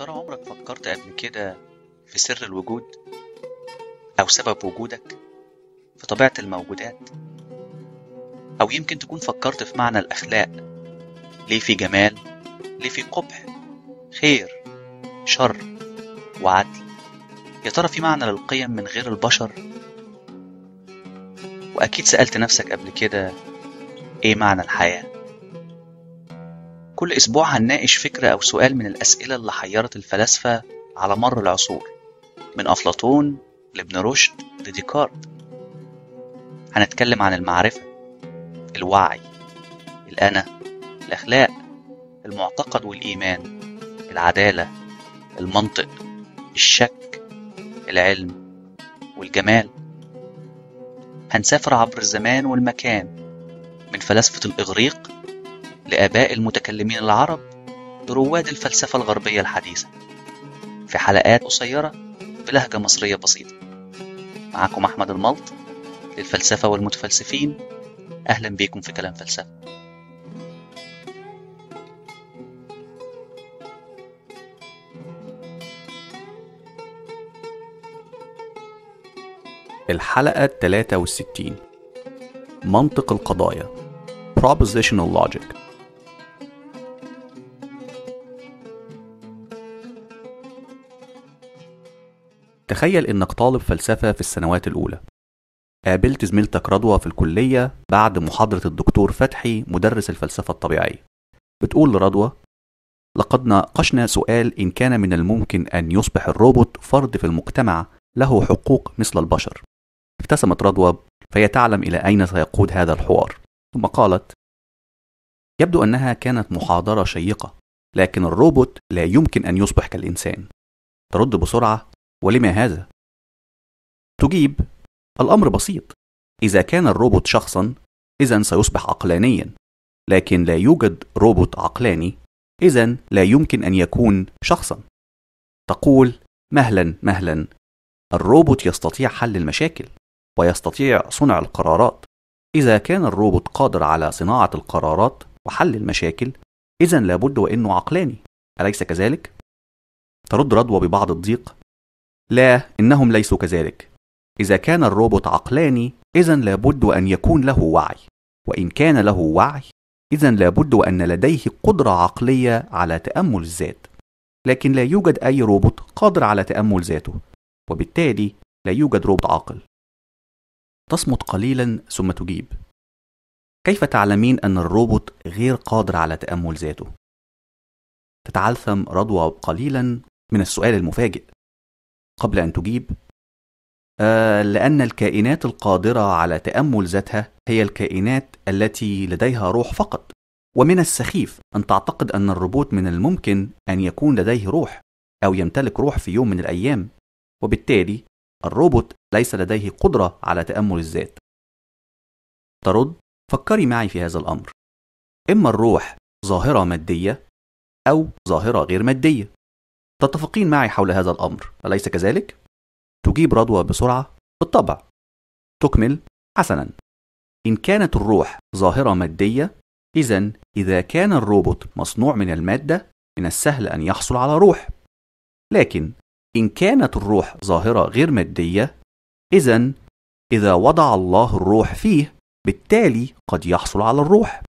ترى عمرك فكرت قبل كده في سر الوجود أو سبب وجودك في طبيعة الموجودات أو يمكن تكون فكرت في معنى الأخلاق ليه في جمال ليه في قبح خير شر وعدل يا ترى في معنى للقيم من غير البشر وأكيد سألت نفسك قبل كده إيه معنى الحياة كل أسبوع هنناقش فكرة أو سؤال من الأسئلة اللي حيرت الفلاسفة على مر العصور من أفلاطون لابن رشد لديكارت هنتكلم عن المعرفة الوعي الأنا الأخلاق المعتقد والإيمان العدالة المنطق الشك العلم والجمال هنسافر عبر الزمان والمكان من فلاسفة الإغريق لآباء المتكلمين العرب برواد الفلسفة الغربية الحديثة في حلقات قصيرة بلهجة مصرية بسيطة معكم أحمد الملط للفلسفة والمتفلسفين أهلا بيكم في كلام فلسفة الحلقة 63 منطق القضايا Propositional Logic تخيل إنك طالب فلسفة في السنوات الأولى قابلت زميلتك رضوى في الكلية بعد محاضرة الدكتور فتحي مدرس الفلسفة الطبيعية بتقول لرضوى لقد ناقشنا سؤال إن كان من الممكن أن يصبح الروبوت فرد في المجتمع له حقوق مثل البشر ابتسمت رضوى فهي تعلم إلى أين سيقود هذا الحوار ثم قالت يبدو أنها كانت محاضرة شيقة لكن الروبوت لا يمكن أن يصبح كالإنسان ترد بسرعة ولما هذا؟ تجيب الأمر بسيط إذا كان الروبوت شخصا إذا سيصبح عقلانيا لكن لا يوجد روبوت عقلاني إذا لا يمكن أن يكون شخصا تقول مهلا مهلا الروبوت يستطيع حل المشاكل ويستطيع صنع القرارات إذا كان الروبوت قادر على صناعة القرارات وحل المشاكل إذا لابد وإنه عقلاني أليس كذلك؟ ترد رضوى ببعض الضيق لا انهم ليسوا كذلك اذا كان الروبوت عقلاني اذا لابد ان يكون له وعي وان كان له وعي اذا لابد ان لديه قدره عقليه على تامل الذات لكن لا يوجد اي روبوت قادر على تامل ذاته وبالتالي لا يوجد روبوت عاقل تصمت قليلا ثم تجيب كيف تعلمين ان الروبوت غير قادر على تامل ذاته تتعلثم رضوى قليلا من السؤال المفاجئ قبل أن تجيب آه لأن الكائنات القادرة على تأمل ذاتها هي الكائنات التي لديها روح فقط ومن السخيف أن تعتقد أن الروبوت من الممكن أن يكون لديه روح أو يمتلك روح في يوم من الأيام وبالتالي الروبوت ليس لديه قدرة على تأمل الذات ترد فكري معي في هذا الأمر إما الروح ظاهرة مادية أو ظاهرة غير مادية تتفقين معي حول هذا الأمر أليس كذلك؟ تجيب رضوى بسرعة بالطبع تكمل حسنا إن كانت الروح ظاهرة مادية إذا إذا كان الروبوت مصنوع من المادة من السهل أن يحصل على روح لكن إن كانت الروح ظاهرة غير مادية إذا إذا وضع الله الروح فيه بالتالي قد يحصل على الروح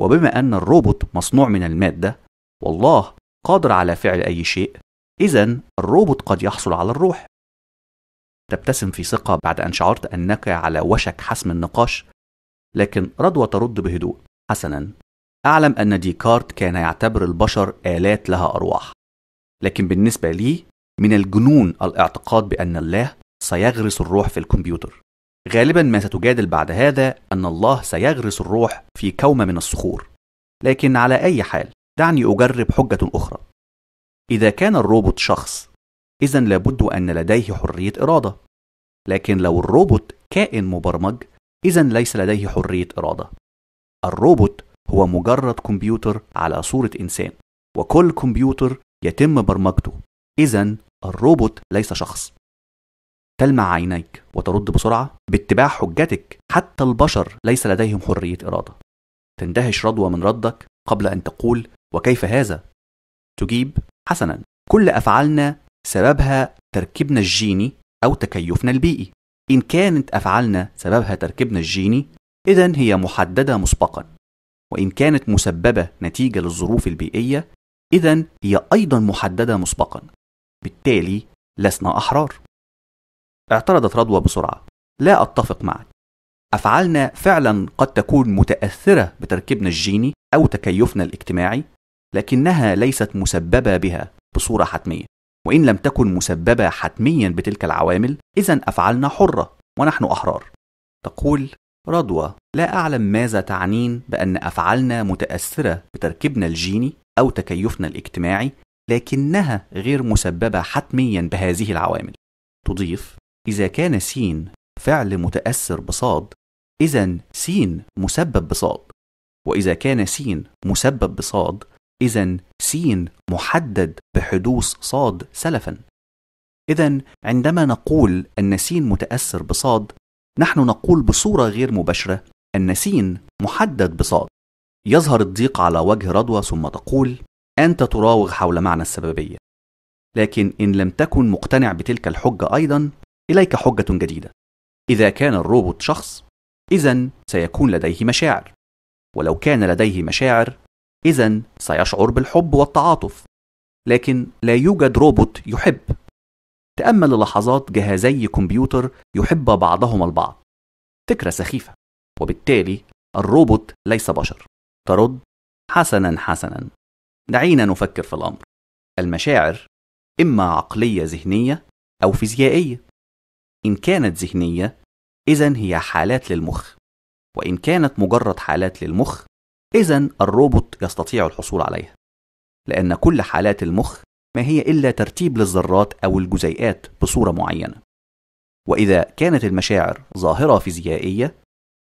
وبما أن الروبوت مصنوع من المادة والله قادر على فعل أي شيء إذا الروبوت قد يحصل على الروح تبتسم في ثقة بعد أن شعرت أنك على وشك حسم النقاش لكن رضوى ترد بهدوء حسنا أعلم أن ديكارت كان يعتبر البشر آلات لها أرواح لكن بالنسبة لي من الجنون الاعتقاد بأن الله سيغرس الروح في الكمبيوتر غالبا ما ستجادل بعد هذا أن الله سيغرس الروح في كومة من الصخور لكن على أي حال دعني أجرب حجة أخرى إذا كان الروبوت شخص إذا لابد أن لديه حرية إرادة لكن لو الروبوت كائن مبرمج إذا ليس لديه حرية إرادة الروبوت هو مجرد كمبيوتر على صورة إنسان وكل كمبيوتر يتم برمجته إذا الروبوت ليس شخص تلمع عينيك وترد بسرعة باتباع حجتك حتى البشر ليس لديهم حرية إرادة تندهش رضوى من ردك قبل أن تقول وكيف هذا؟ تجيب حسنا كل أفعالنا سببها تركيبنا الجيني أو تكيفنا البيئي إن كانت أفعالنا سببها تركيبنا الجيني إذا هي محددة مسبقا وإن كانت مسببة نتيجة للظروف البيئية إذا هي أيضا محددة مسبقا بالتالي لسنا أحرار اعترضت رضوى بسرعة لا أتفق معك أفعالنا فعلا قد تكون متأثرة بتركيبنا الجيني أو تكيفنا الاجتماعي لكنها ليست مسببة بها بصورة حتمية وإن لم تكن مسببة حتميا بتلك العوامل إذا أفعالنا حرة ونحن أحرار تقول رضوى لا أعلم ماذا تعنين بأن أفعالنا متأثرة بتركيبنا الجيني أو تكيفنا الاجتماعي لكنها غير مسببة حتميا بهذه العوامل تضيف إذا كان س فعل متأثر بصاد إذا سين مسبب بصاد وإذا كان سين مسبب بصاد إذا س محدد بحدوث صاد سلفا إذا عندما نقول أن س متأثر بصاد نحن نقول بصورة غير مباشرة أن س محدد بصاد يظهر الضيق على وجه رضوى ثم تقول أنت تراوغ حول معنى السببية لكن إن لم تكن مقتنع بتلك الحجة أيضا إليك حجة جديدة إذا كان الروبوت شخص إذا سيكون لديه مشاعر ولو كان لديه مشاعر إذا سيشعر بالحب والتعاطف، لكن لا يوجد روبوت يحب. تأمل لحظات جهازي كمبيوتر يحب بعضهما البعض. فكرة سخيفة، وبالتالي الروبوت ليس بشر. ترد: حسنا حسنا، دعينا نفكر في الأمر. المشاعر إما عقلية ذهنية أو فيزيائية. إن كانت ذهنية، إذا هي حالات للمخ، وإن كانت مجرد حالات للمخ، إذا الروبوت يستطيع الحصول عليها لأن كل حالات المخ ما هي إلا ترتيب للذرات أو الجزيئات بصورة معينة وإذا كانت المشاعر ظاهرة فيزيائية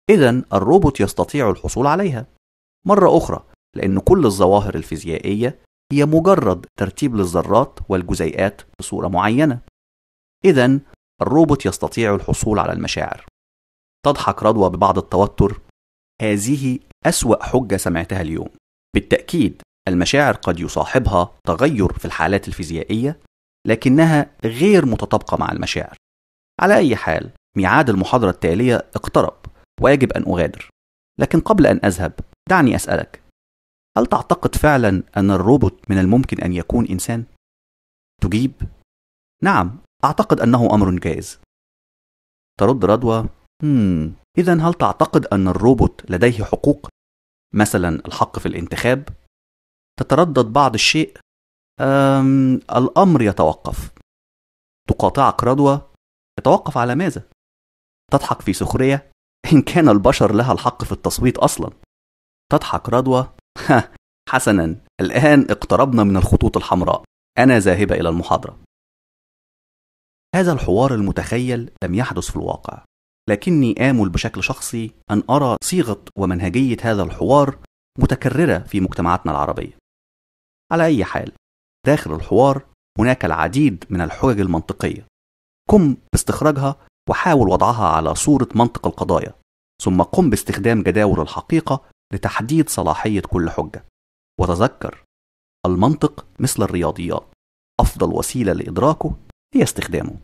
إذا الروبوت يستطيع الحصول عليها مرة أخرى لأن كل الظواهر الفيزيائية هي مجرد ترتيب للذرات والجزيئات بصورة معينة إذا الروبوت يستطيع الحصول على المشاعر تضحك رضوى ببعض التوتر هذه أسوأ حجة سمعتها اليوم بالتأكيد المشاعر قد يصاحبها تغير في الحالات الفيزيائية لكنها غير متطابقة مع المشاعر على أي حال ميعاد المحاضرة التالية اقترب ويجب أن أغادر لكن قبل أن أذهب دعني أسألك هل تعتقد فعلا أن الروبوت من الممكن أن يكون إنسان؟ تجيب نعم أعتقد أنه أمر جائز ترد رضوى هم إذا هل تعتقد أن الروبوت لديه حقوق؟ مثلا الحق في الانتخاب؟ تتردد بعض الشيء؟ أم الأمر يتوقف. تقاطعك رضوى؟ يتوقف على ماذا؟ تضحك في سخرية؟ إن كان البشر لها الحق في التصويت أصلا. تضحك رضوى؟ ها حسنا الآن اقتربنا من الخطوط الحمراء. أنا ذاهبة إلى المحاضرة. هذا الحوار المتخيل لم يحدث في الواقع لكني آمل بشكل شخصي أن أرى صيغة ومنهجية هذا الحوار متكررة في مجتمعاتنا العربية. على أي حال، داخل الحوار هناك العديد من الحجج المنطقية. قم باستخراجها وحاول وضعها على صورة منطق القضايا، ثم قم باستخدام جداول الحقيقة لتحديد صلاحية كل حجة. وتذكر، المنطق مثل الرياضيات، أفضل وسيلة لإدراكه هي استخدامه.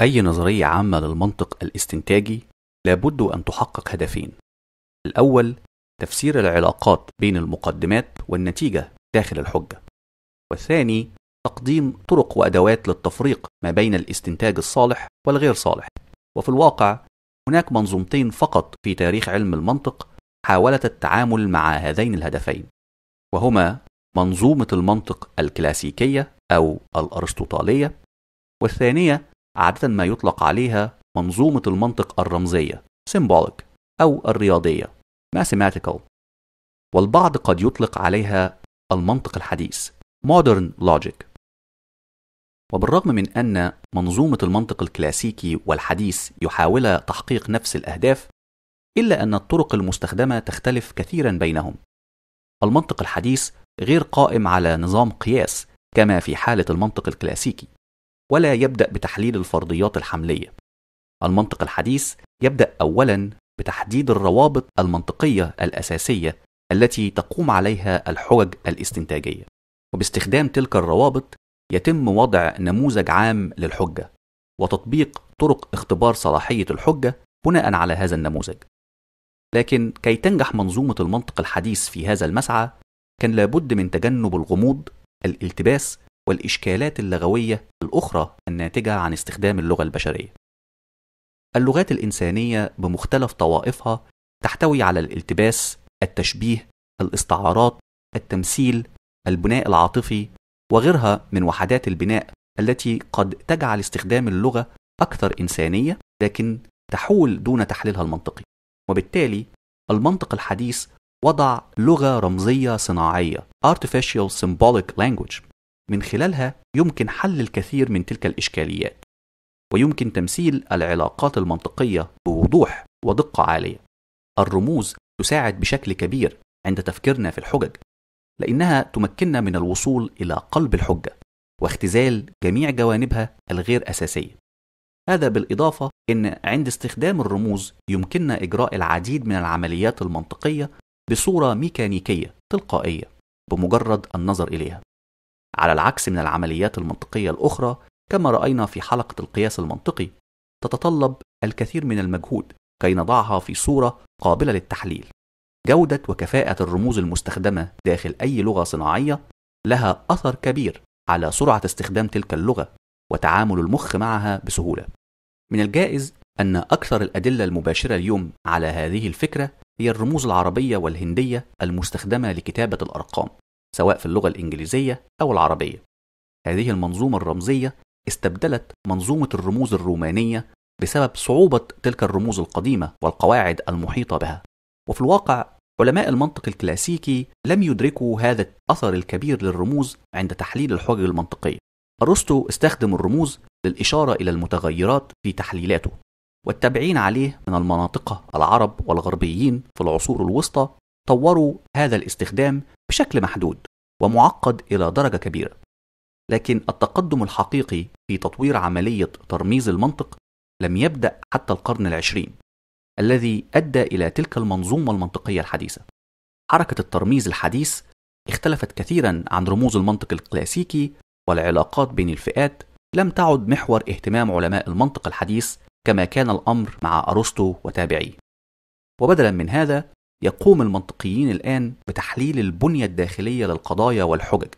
أي نظرية عامة للمنطق الاستنتاجي لابد أن تحقق هدفين الأول تفسير العلاقات بين المقدمات والنتيجة داخل الحجة والثاني تقديم طرق وأدوات للتفريق ما بين الاستنتاج الصالح والغير صالح وفي الواقع هناك منظومتين فقط في تاريخ علم المنطق حاولت التعامل مع هذين الهدفين وهما منظومة المنطق الكلاسيكية أو الأرسطوطالية والثانية عادة ما يطلق عليها منظومة المنطق الرمزية symbolic أو الرياضية mathematical والبعض قد يطلق عليها المنطق الحديث modern logic وبالرغم من أن منظومة المنطق الكلاسيكي والحديث يحاولا تحقيق نفس الأهداف إلا أن الطرق المستخدمة تختلف كثيرا بينهم المنطق الحديث غير قائم على نظام قياس كما في حالة المنطق الكلاسيكي ولا يبدأ بتحليل الفرضيات الحملية. المنطق الحديث يبدأ أولاً بتحديد الروابط المنطقية الأساسية التي تقوم عليها الحجج الاستنتاجية. وباستخدام تلك الروابط يتم وضع نموذج عام للحجة وتطبيق طرق اختبار صلاحية الحجة بناء على هذا النموذج. لكن كي تنجح منظومة المنطق الحديث في هذا المسعى كان لابد من تجنب الغموض الالتباس والإشكالات اللغوية الأخرى الناتجة عن استخدام اللغة البشرية. اللغات الإنسانية بمختلف طوائفها تحتوي على الالتباس، التشبيه، الاستعارات، التمثيل، البناء العاطفي، وغيرها من وحدات البناء التي قد تجعل استخدام اللغة أكثر إنسانية لكن تحول دون تحليلها المنطقي. وبالتالي المنطق الحديث وضع لغة رمزية صناعية artificial symbolic language من خلالها يمكن حل الكثير من تلك الإشكاليات ويمكن تمثيل العلاقات المنطقية بوضوح ودقة عالية الرموز تساعد بشكل كبير عند تفكيرنا في الحجج لأنها تمكننا من الوصول إلى قلب الحجة واختزال جميع جوانبها الغير أساسية هذا بالإضافة إن عند استخدام الرموز يمكننا إجراء العديد من العمليات المنطقية بصورة ميكانيكية تلقائية بمجرد النظر إليها على العكس من العمليات المنطقية الأخرى كما رأينا في حلقة القياس المنطقي تتطلب الكثير من المجهود كي نضعها في صورة قابلة للتحليل. جودة وكفاءة الرموز المستخدمة داخل أي لغة صناعية لها أثر كبير على سرعة استخدام تلك اللغة وتعامل المخ معها بسهولة. من الجائز أن أكثر الأدلة المباشرة اليوم على هذه الفكرة هي الرموز العربية والهندية المستخدمة لكتابة الأرقام. سواء في اللغة الإنجليزية أو العربية. هذه المنظومة الرمزية استبدلت منظومة الرموز الرومانية بسبب صعوبة تلك الرموز القديمة والقواعد المحيطة بها. وفي الواقع علماء المنطق الكلاسيكي لم يدركوا هذا الأثر الكبير للرموز عند تحليل الحجج المنطقية. أرسطو استخدم الرموز للإشارة إلى المتغيرات في تحليلاته والتابعين عليه من المناطق العرب والغربيين في العصور الوسطى طوروا هذا الاستخدام بشكل محدود ومعقد إلى درجة كبيرة لكن التقدم الحقيقي في تطوير عملية ترميز المنطق لم يبدأ حتى القرن العشرين الذي أدى إلى تلك المنظومة المنطقية الحديثة حركة الترميز الحديث اختلفت كثيرا عن رموز المنطق الكلاسيكي والعلاقات بين الفئات لم تعد محور اهتمام علماء المنطق الحديث كما كان الأمر مع أرسطو وتابعيه وبدلا من هذا يقوم المنطقيين الآن بتحليل البنية الداخلية للقضايا والحجج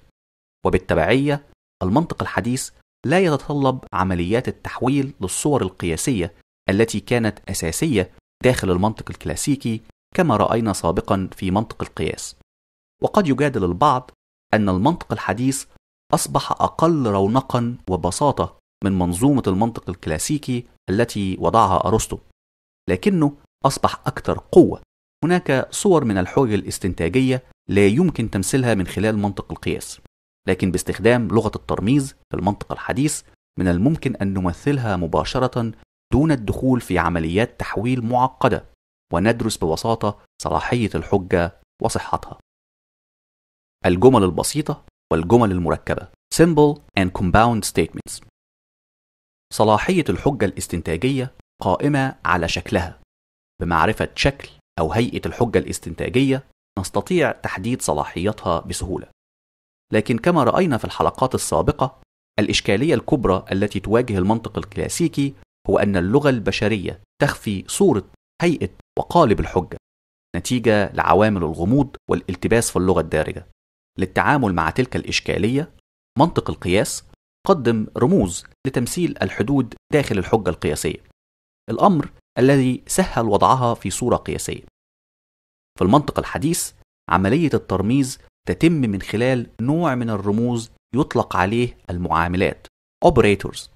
وبالتبعية المنطق الحديث لا يتطلب عمليات التحويل للصور القياسية التي كانت أساسية داخل المنطق الكلاسيكي كما رأينا سابقا في منطق القياس وقد يجادل البعض أن المنطق الحديث أصبح أقل رونقا وبساطة من منظومة المنطق الكلاسيكي التي وضعها أرسطو لكنه أصبح أكثر قوة هناك صور من الحجج الاستنتاجية لا يمكن تمثيلها من خلال منطق القياس لكن باستخدام لغة الترميز في المنطق الحديث من الممكن أن نمثلها مباشرة دون الدخول في عمليات تحويل معقدة وندرس ببساطة صلاحية الحجة وصحتها الجمل البسيطة والجمل المركبة Simple and Compound Statements صلاحية الحجة الاستنتاجية قائمة على شكلها بمعرفة شكل أو هيئة الحجة الاستنتاجية نستطيع تحديد صلاحيتها بسهولة. لكن كما رأينا في الحلقات السابقة، الإشكالية الكبرى التي تواجه المنطق الكلاسيكي هو أن اللغة البشرية تخفي صورة هيئة وقالب الحجة نتيجة لعوامل الغموض والالتباس في اللغة الدارجة. للتعامل مع تلك الإشكالية، منطق القياس قدم رموز لتمثيل الحدود داخل الحجة القياسية. الأمر الذي سهل وضعها في صورة قياسية. في المنطق الحديث عملية الترميز تتم من خلال نوع من الرموز يطلق عليه المعاملات operators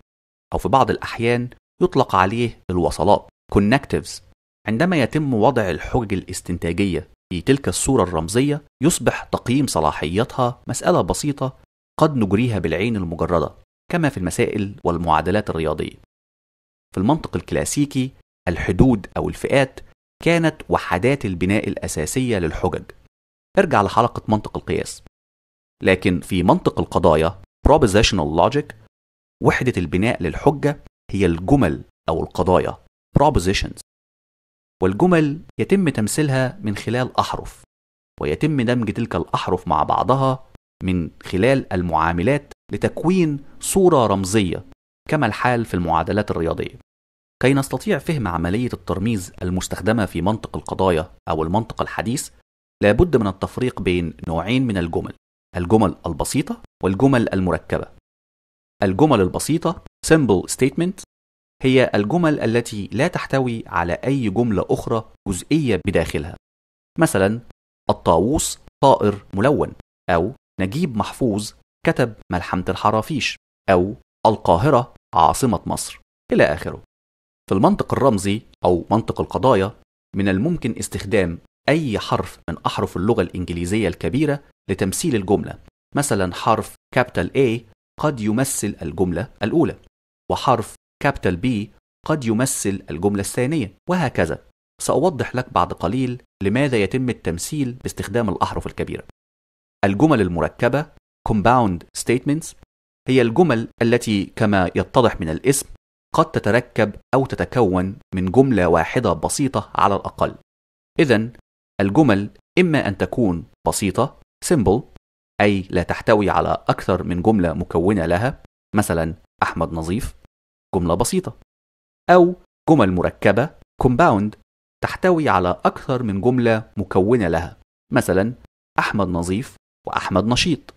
أو في بعض الأحيان يطلق عليه الوصلات connectives عندما يتم وضع الحجج الاستنتاجية في تلك الصورة الرمزية يصبح تقييم صلاحيتها مسألة بسيطة قد نجريها بالعين المجردة كما في المسائل والمعادلات الرياضية في المنطق الكلاسيكي الحدود أو الفئات كانت وحدات البناء الأساسية للحجج ارجع لحلقة منطق القياس لكن في منطق القضايا propositional logic وحدة البناء للحجة هي الجمل أو القضايا propositions والجمل يتم تمثيلها من خلال أحرف ويتم دمج تلك الأحرف مع بعضها من خلال المعاملات لتكوين صورة رمزية كما الحال في المعادلات الرياضية كي نستطيع فهم عملية الترميز المستخدمة في منطق القضايا أو المنطق الحديث لابد من التفريق بين نوعين من الجمل الجمل البسيطة والجمل المركبة الجمل البسيطة simple statement هي الجمل التي لا تحتوي على أي جملة أخرى جزئية بداخلها مثلا الطاووس طائر ملون أو نجيب محفوظ كتب ملحمة الحرافيش أو القاهرة عاصمة مصر إلى آخره في المنطق الرمزي أو منطق القضايا من الممكن استخدام أي حرف من أحرف اللغة الإنجليزية الكبيرة لتمثيل الجملة مثلا حرف كابتل A قد يمثل الجملة الأولى وحرف كابتل B قد يمثل الجملة الثانية وهكذا سأوضح لك بعد قليل لماذا يتم التمثيل باستخدام الأحرف الكبيرة الجمل المركبة compound statements هي الجمل التي كما يتضح من الاسم قد تتركب أو تتكون من جملة واحدة بسيطة على الأقل. إذا الجمل إما أن تكون بسيطة simple أي لا تحتوي على أكثر من جملة مكونة لها مثلا أحمد نظيف جملة بسيطة أو جمل مركبة compound تحتوي على أكثر من جملة مكونة لها مثلا أحمد نظيف وأحمد نشيط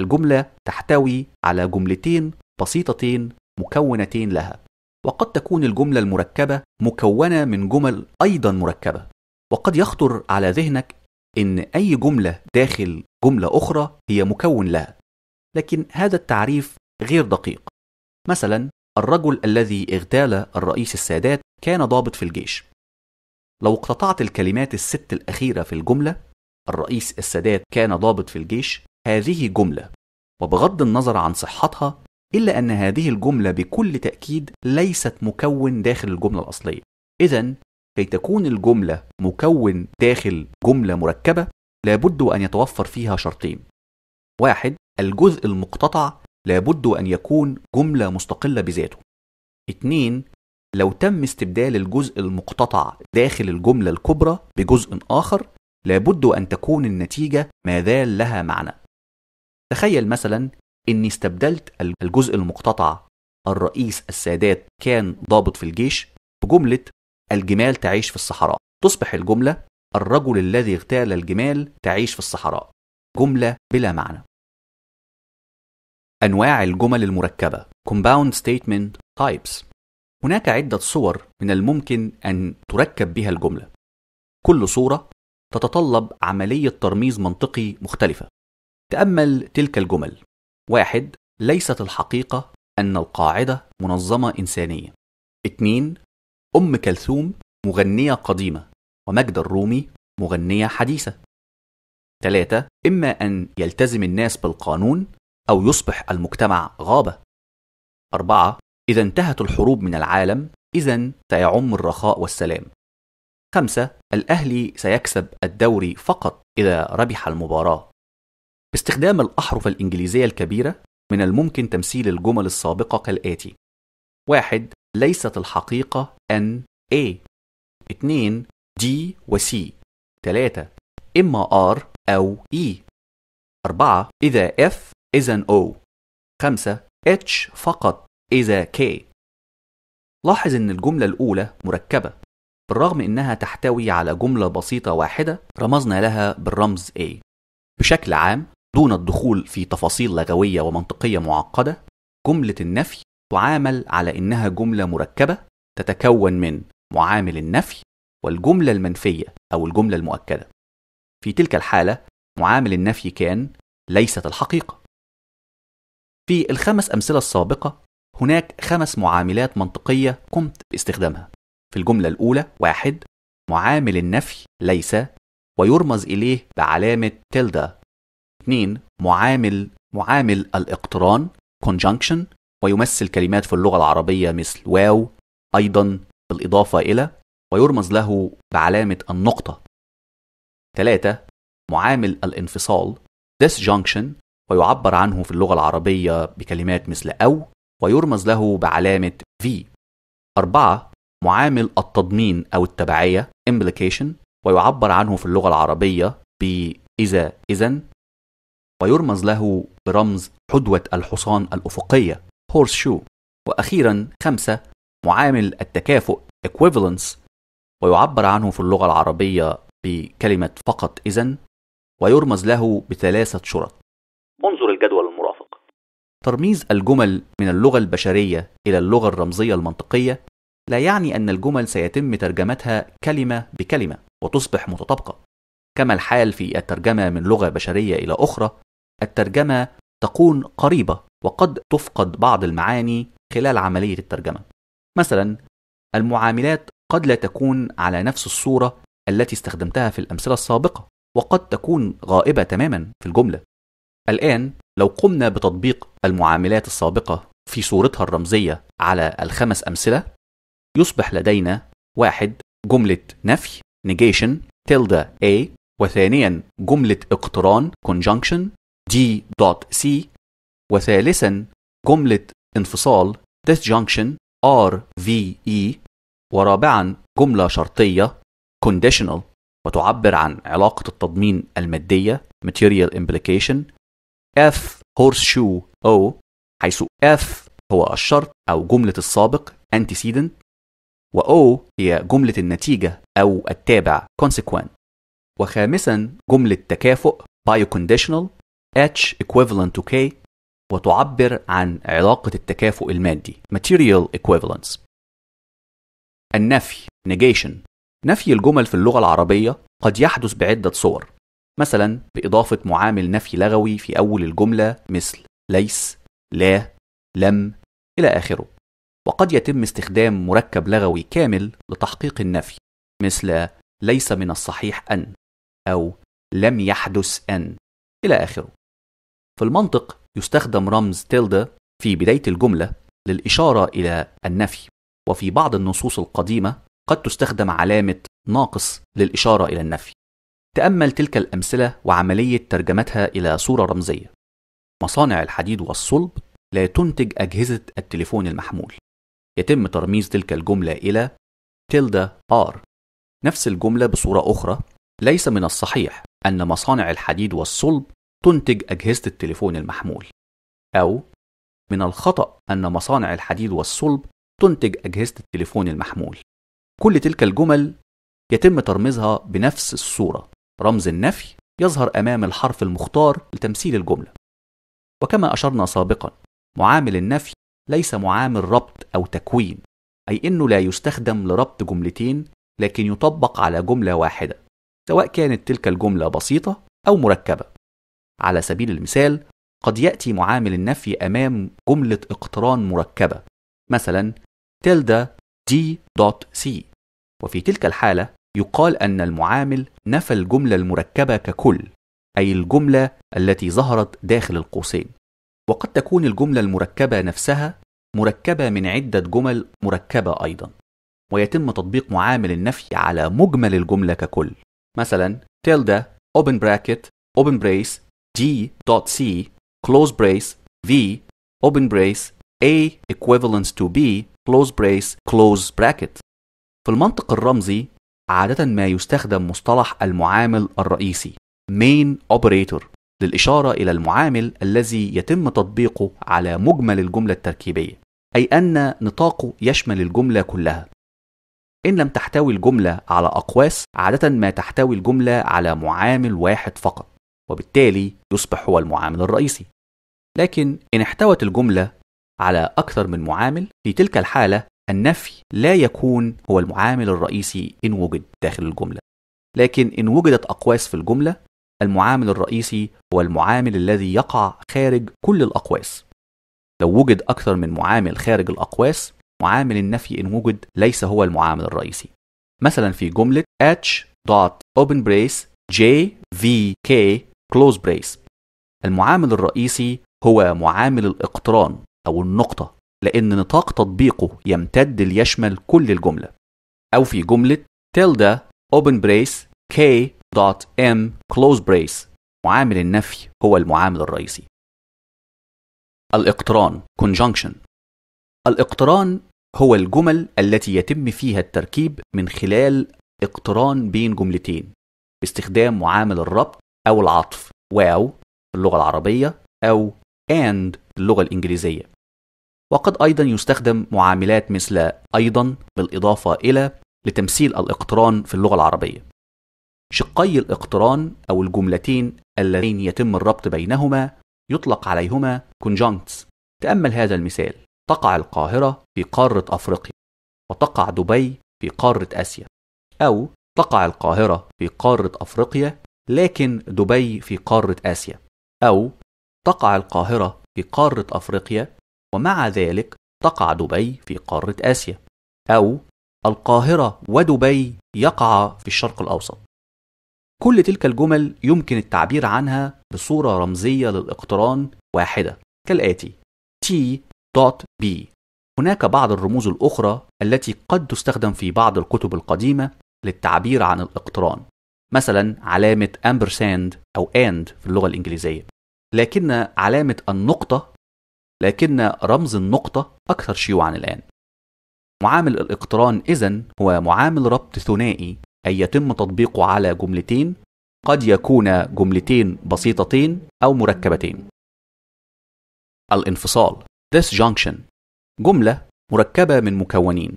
الجملة تحتوي على جملتين بسيطتين مكونتين لها وقد تكون الجملة المركبة مكونة من جمل أيضا مركبة وقد يخطر على ذهنك إن أي جملة داخل جملة أخرى هي مكون لها لكن هذا التعريف غير دقيق مثلا الرجل الذي اغتال الرئيس السادات كان ضابط في الجيش لو اقتطعت الكلمات الست الأخيرة في الجملة الرئيس السادات كان ضابط في الجيش هذه جملة وبغض النظر عن صحتها إلا أن هذه الجملة بكل تأكيد ليست مكون داخل الجملة الأصلية إذا كي تكون الجملة مكون داخل جملة مركبة لابد أن يتوفر فيها شرطين واحد الجزء المقتطع لابد أن يكون جملة مستقلة بذاته اثنين لو تم استبدال الجزء المقتطع داخل الجملة الكبرى بجزء آخر لابد أن تكون النتيجة ما زال لها معنى تخيل مثلا اني استبدلت الجزء المقتطع الرئيس السادات كان ضابط في الجيش بجمله الجمال تعيش في الصحراء تصبح الجمله الرجل الذي اغتال الجمال تعيش في الصحراء جمله بلا معنى انواع الجمل المركبه compound statement types هناك عده صور من الممكن ان تركب بها الجمله كل صوره تتطلب عمليه ترميز منطقي مختلفه تامل تلك الجمل واحد ليست الحقيقة أن القاعدة منظمة إنسانية اثنين أم كلثوم مغنية قديمة ومجد الرومي مغنية حديثة ثلاثة إما أن يلتزم الناس بالقانون أو يصبح المجتمع غابة أربعة إذا انتهت الحروب من العالم إذا سيعم الرخاء والسلام خمسة الأهلي سيكسب الدوري فقط إذا ربح المباراة باستخدام الأحرف الإنجليزية الكبيرة من الممكن تمثيل الجمل السابقة كالآتي واحد ليست الحقيقة أن A 2 D و C 3 إما R أو E 4 إذا F إذا O 5 H فقط إذا K لاحظ إن الجملة الأولى مركبة بالرغم إنها تحتوي على جملة بسيطة واحدة رمزنا لها بالرمز A بشكل عام دون الدخول في تفاصيل لغويه ومنطقيه معقده جمله النفي تعامل على انها جمله مركبه تتكون من معامل النفي والجمله المنفيه او الجمله المؤكده في تلك الحاله معامل النفي كان ليست الحقيقه في الخمس امثله السابقه هناك خمس معاملات منطقيه قمت باستخدامها في الجمله الاولى واحد معامل النفي ليس ويرمز اليه بعلامه تلدا 2 معامل معامل الاقتران conjunction ويمثل كلمات في اللغة العربية مثل واو أيضا بالإضافة إلى ويرمز له بعلامة النقطة 3 معامل الانفصال disjunction ويعبر عنه في اللغة العربية بكلمات مثل أو ويرمز له بعلامة V 4 معامل التضمين أو التبعية implication ويعبر عنه في اللغة العربية بإذا إذن ويرمز له برمز حدوة الحصان الأفقية horse شو وأخيرا خمسة معامل التكافؤ equivalence ويعبر عنه في اللغة العربية بكلمة فقط إذن ويرمز له بثلاثة شرط انظر الجدول المرافق ترميز الجمل من اللغة البشرية إلى اللغة الرمزية المنطقية لا يعني أن الجمل سيتم ترجمتها كلمة بكلمة وتصبح متطابقة كما الحال في الترجمة من لغة بشرية إلى أخرى الترجمة تكون قريبة وقد تفقد بعض المعاني خلال عملية الترجمة. مثلا المعاملات قد لا تكون على نفس الصورة التي استخدمتها في الأمثلة السابقة وقد تكون غائبة تماما في الجملة. الآن لو قمنا بتطبيق المعاملات السابقة في صورتها الرمزية على الخمس أمثلة يصبح لدينا واحد جملة نفي negation tilde A وثانيا جملة اقتران conjunction D.C وثالثا جملة انفصال disjunction RVE ورابعا جملة شرطية conditional وتعبر عن علاقة التضمين المادية material implication F horseshoe O حيث F هو الشرط أو جملة السابق antecedent و O هي جملة النتيجة أو التابع consequent وخامسا جملة تكافؤ bioconditional H equivalent to K وتعبر عن علاقة التكافؤ المادي material equivalence النفي negation نفي الجمل في اللغة العربية قد يحدث بعدة صور مثلا بإضافة معامل نفي لغوي في أول الجملة مثل ليس لا لم إلى آخره وقد يتم استخدام مركب لغوي كامل لتحقيق النفي مثل ليس من الصحيح أن أو لم يحدث أن إلى آخره في المنطق يستخدم رمز تيلدا في بداية الجملة للإشارة إلى النفي وفي بعض النصوص القديمة قد تستخدم علامة ناقص للإشارة إلى النفي تأمل تلك الأمثلة وعملية ترجمتها إلى صورة رمزية مصانع الحديد والصلب لا تنتج أجهزة التليفون المحمول يتم ترميز تلك الجملة إلى تلدا آر نفس الجملة بصورة أخرى ليس من الصحيح أن مصانع الحديد والصلب تنتج أجهزة التليفون المحمول أو من الخطأ أن مصانع الحديد والصلب تنتج أجهزة التليفون المحمول كل تلك الجمل يتم ترميزها بنفس الصورة رمز النفي يظهر أمام الحرف المختار لتمثيل الجملة وكما أشرنا سابقا معامل النفي ليس معامل ربط أو تكوين أي أنه لا يستخدم لربط جملتين لكن يطبق على جملة واحدة سواء كانت تلك الجملة بسيطة أو مركبة على سبيل المثال قد يأتي معامل النفي أمام جملة اقتران مركبة مثلا تلدا دي دوت سي وفي تلك الحالة يقال أن المعامل نفى الجملة المركبة ككل أي الجملة التي ظهرت داخل القوسين وقد تكون الجملة المركبة نفسها مركبة من عدة جمل مركبة أيضا ويتم تطبيق معامل النفي على مجمل الجملة ككل مثلا تلدا open bracket open brace D.C. close brace, V, open brace, A equivalent to B, close brace, close bracket. في المنطق الرمزي عادة ما يستخدم مصطلح المعامل الرئيسي main operator للإشارة إلى المعامل الذي يتم تطبيقه على مجمل الجملة التركيبية أي أن نطاقه يشمل الجملة كلها إن لم تحتوي الجملة على أقواس عادة ما تحتوي الجملة على معامل واحد فقط وبالتالي يصبح هو المعامل الرئيسي لكن إن احتوت الجملة على أكثر من معامل في تلك الحالة النفي لا يكون هو المعامل الرئيسي إن وجد داخل الجملة لكن إن وجدت أقواس في الجملة المعامل الرئيسي هو المعامل الذي يقع خارج كل الأقواس لو وجد أكثر من معامل خارج الأقواس معامل النفي إن وجد ليس هو المعامل الرئيسي مثلا في جملة h.open brace jvk close brace المعامل الرئيسي هو معامل الاقتران أو النقطة لأن نطاق تطبيقه يمتد ليشمل كل الجملة أو في جملة tilde open brace m close brace معامل النفي هو المعامل الرئيسي الاقتران conjunction الاقتران هو الجمل التي يتم فيها التركيب من خلال اقتران بين جملتين باستخدام معامل الربط أو العطف واو اللغة العربية أو and اللغة الإنجليزية وقد أيضا يستخدم معاملات مثل أيضا بالإضافة إلى لتمثيل الاقتران في اللغة العربية شقي الاقتران أو الجملتين اللذين يتم الربط بينهما يطلق عليهما conjuncts تأمل هذا المثال تقع القاهرة في قارة أفريقيا وتقع دبي في قارة آسيا أو تقع القاهرة في قارة أفريقيا لكن دبي في قارة آسيا أو تقع القاهرة في قارة أفريقيا ومع ذلك تقع دبي في قارة آسيا أو القاهرة ودبي يقع في الشرق الأوسط كل تلك الجمل يمكن التعبير عنها بصورة رمزية للاقتران واحدة كالآتي T.B هناك بعض الرموز الأخرى التي قد تستخدم في بعض الكتب القديمة للتعبير عن الاقتران مثلا علامة أمبرساند أو أند في اللغة الإنجليزية لكن علامة النقطة لكن رمز النقطة أكثر شيوعا الآن معامل الاقتران إذا هو معامل ربط ثنائي أي يتم تطبيقه على جملتين قد يكون جملتين بسيطتين أو مركبتين الانفصال disjunction جملة مركبة من مكونين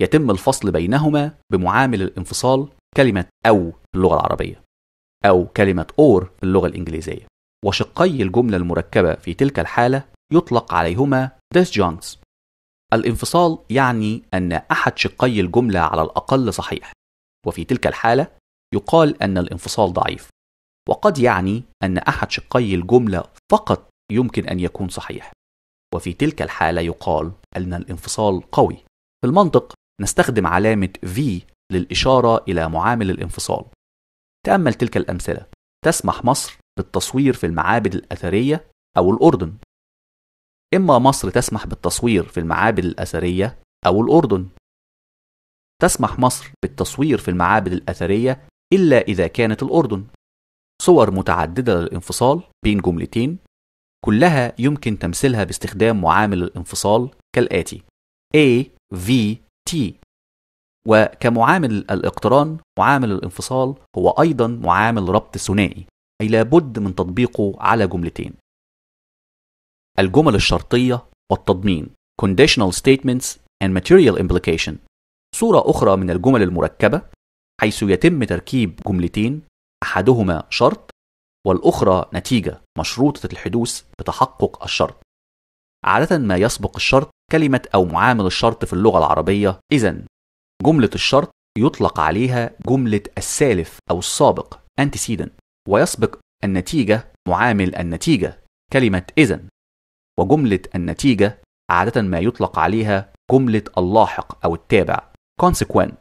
يتم الفصل بينهما بمعامل الانفصال كلمة أو باللغة العربية أو كلمة أور باللغة الإنجليزية وشقي الجملة المركبة في تلك الحالة يطلق عليهما disjuncts الانفصال يعني أن أحد شقي الجملة على الأقل صحيح وفي تلك الحالة يقال أن الانفصال ضعيف وقد يعني أن أحد شقي الجملة فقط يمكن أن يكون صحيح وفي تلك الحالة يقال أن الانفصال قوي في المنطق نستخدم علامة V للإشارة إلى معامل الانفصال تأمل تلك الأمثلة تسمح مصر بالتصوير في المعابد الأثرية أو الأردن إما مصر تسمح بالتصوير في المعابد الأثرية أو الأردن تسمح مصر بالتصوير في المعابد الأثرية إلا إذا كانت الأردن صور متعددة للانفصال بين جملتين كلها يمكن تمثيلها باستخدام معامل الانفصال كالآتي A V T وكمعامل الاقتران معامل الانفصال هو أيضا معامل ربط ثنائي أي لابد من تطبيقه على جملتين الجمل الشرطية والتضمين conditional statements and material implication صورة أخرى من الجمل المركبة حيث يتم تركيب جملتين أحدهما شرط والأخرى نتيجة مشروطة الحدوث بتحقق الشرط عادة ما يسبق الشرط كلمة أو معامل الشرط في اللغة العربية إذا جملة الشرط يطلق عليها جملة السالف أو السابق antecedent ويسبق النتيجة معامل النتيجة كلمة إذا وجملة النتيجة عادة ما يطلق عليها جملة اللاحق أو التابع consequent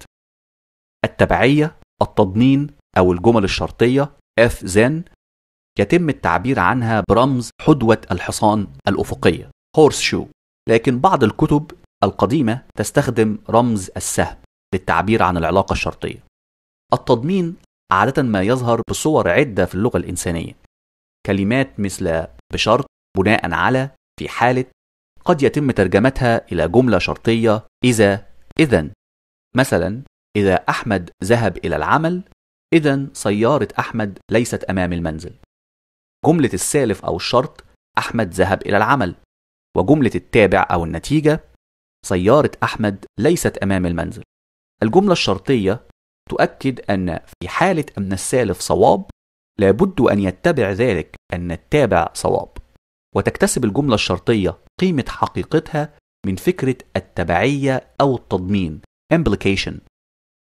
التبعية التضمين أو الجمل الشرطية if then يتم التعبير عنها برمز حدوة الحصان الأفقية horse shoe لكن بعض الكتب القديمة تستخدم رمز السهم للتعبير عن العلاقة الشرطية. التضمين عادة ما يظهر بصور عدة في اللغة الإنسانية. كلمات مثل بشرط، بناء على، في حالة، قد يتم ترجمتها إلى جملة شرطية إذا، إذا. مثلا، إذا أحمد ذهب إلى العمل، إذا سيارة أحمد ليست أمام المنزل. جملة السالف أو الشرط أحمد ذهب إلى العمل، وجملة التابع أو النتيجة سيارة أحمد ليست أمام المنزل. الجملة الشرطية تؤكد أن في حالة أن السالف صواب لابد أن يتبع ذلك أن التابع صواب وتكتسب الجملة الشرطية قيمة حقيقتها من فكرة التبعية أو التضمين implication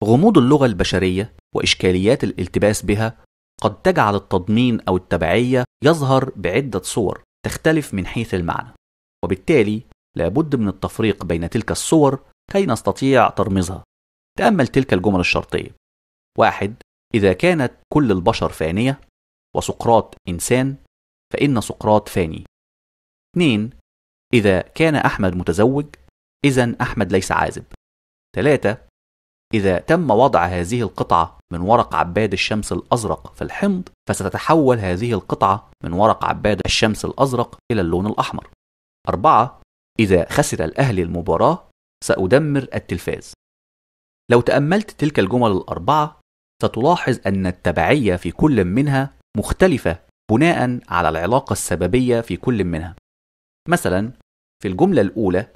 غموض اللغة البشرية وإشكاليات الالتباس بها قد تجعل التضمين أو التبعية يظهر بعدة صور تختلف من حيث المعنى وبالتالي لابد من التفريق بين تلك الصور كي نستطيع ترميزها تأمل تلك الجمل الشرطية واحد إذا كانت كل البشر فانية وسقراط إنسان فإن سقراط فاني اثنين إذا كان أحمد متزوج إذا أحمد ليس عازب ثلاثة إذا تم وضع هذه القطعة من ورق عباد الشمس الأزرق في الحمض فستتحول هذه القطعة من ورق عباد الشمس الأزرق إلى اللون الأحمر أربعة إذا خسر الأهلي المباراة سأدمر التلفاز لو تأملت تلك الجمل الأربعة ستلاحظ أن التبعية في كل منها مختلفة بناء على العلاقة السببية في كل منها. مثلا في الجملة الأولى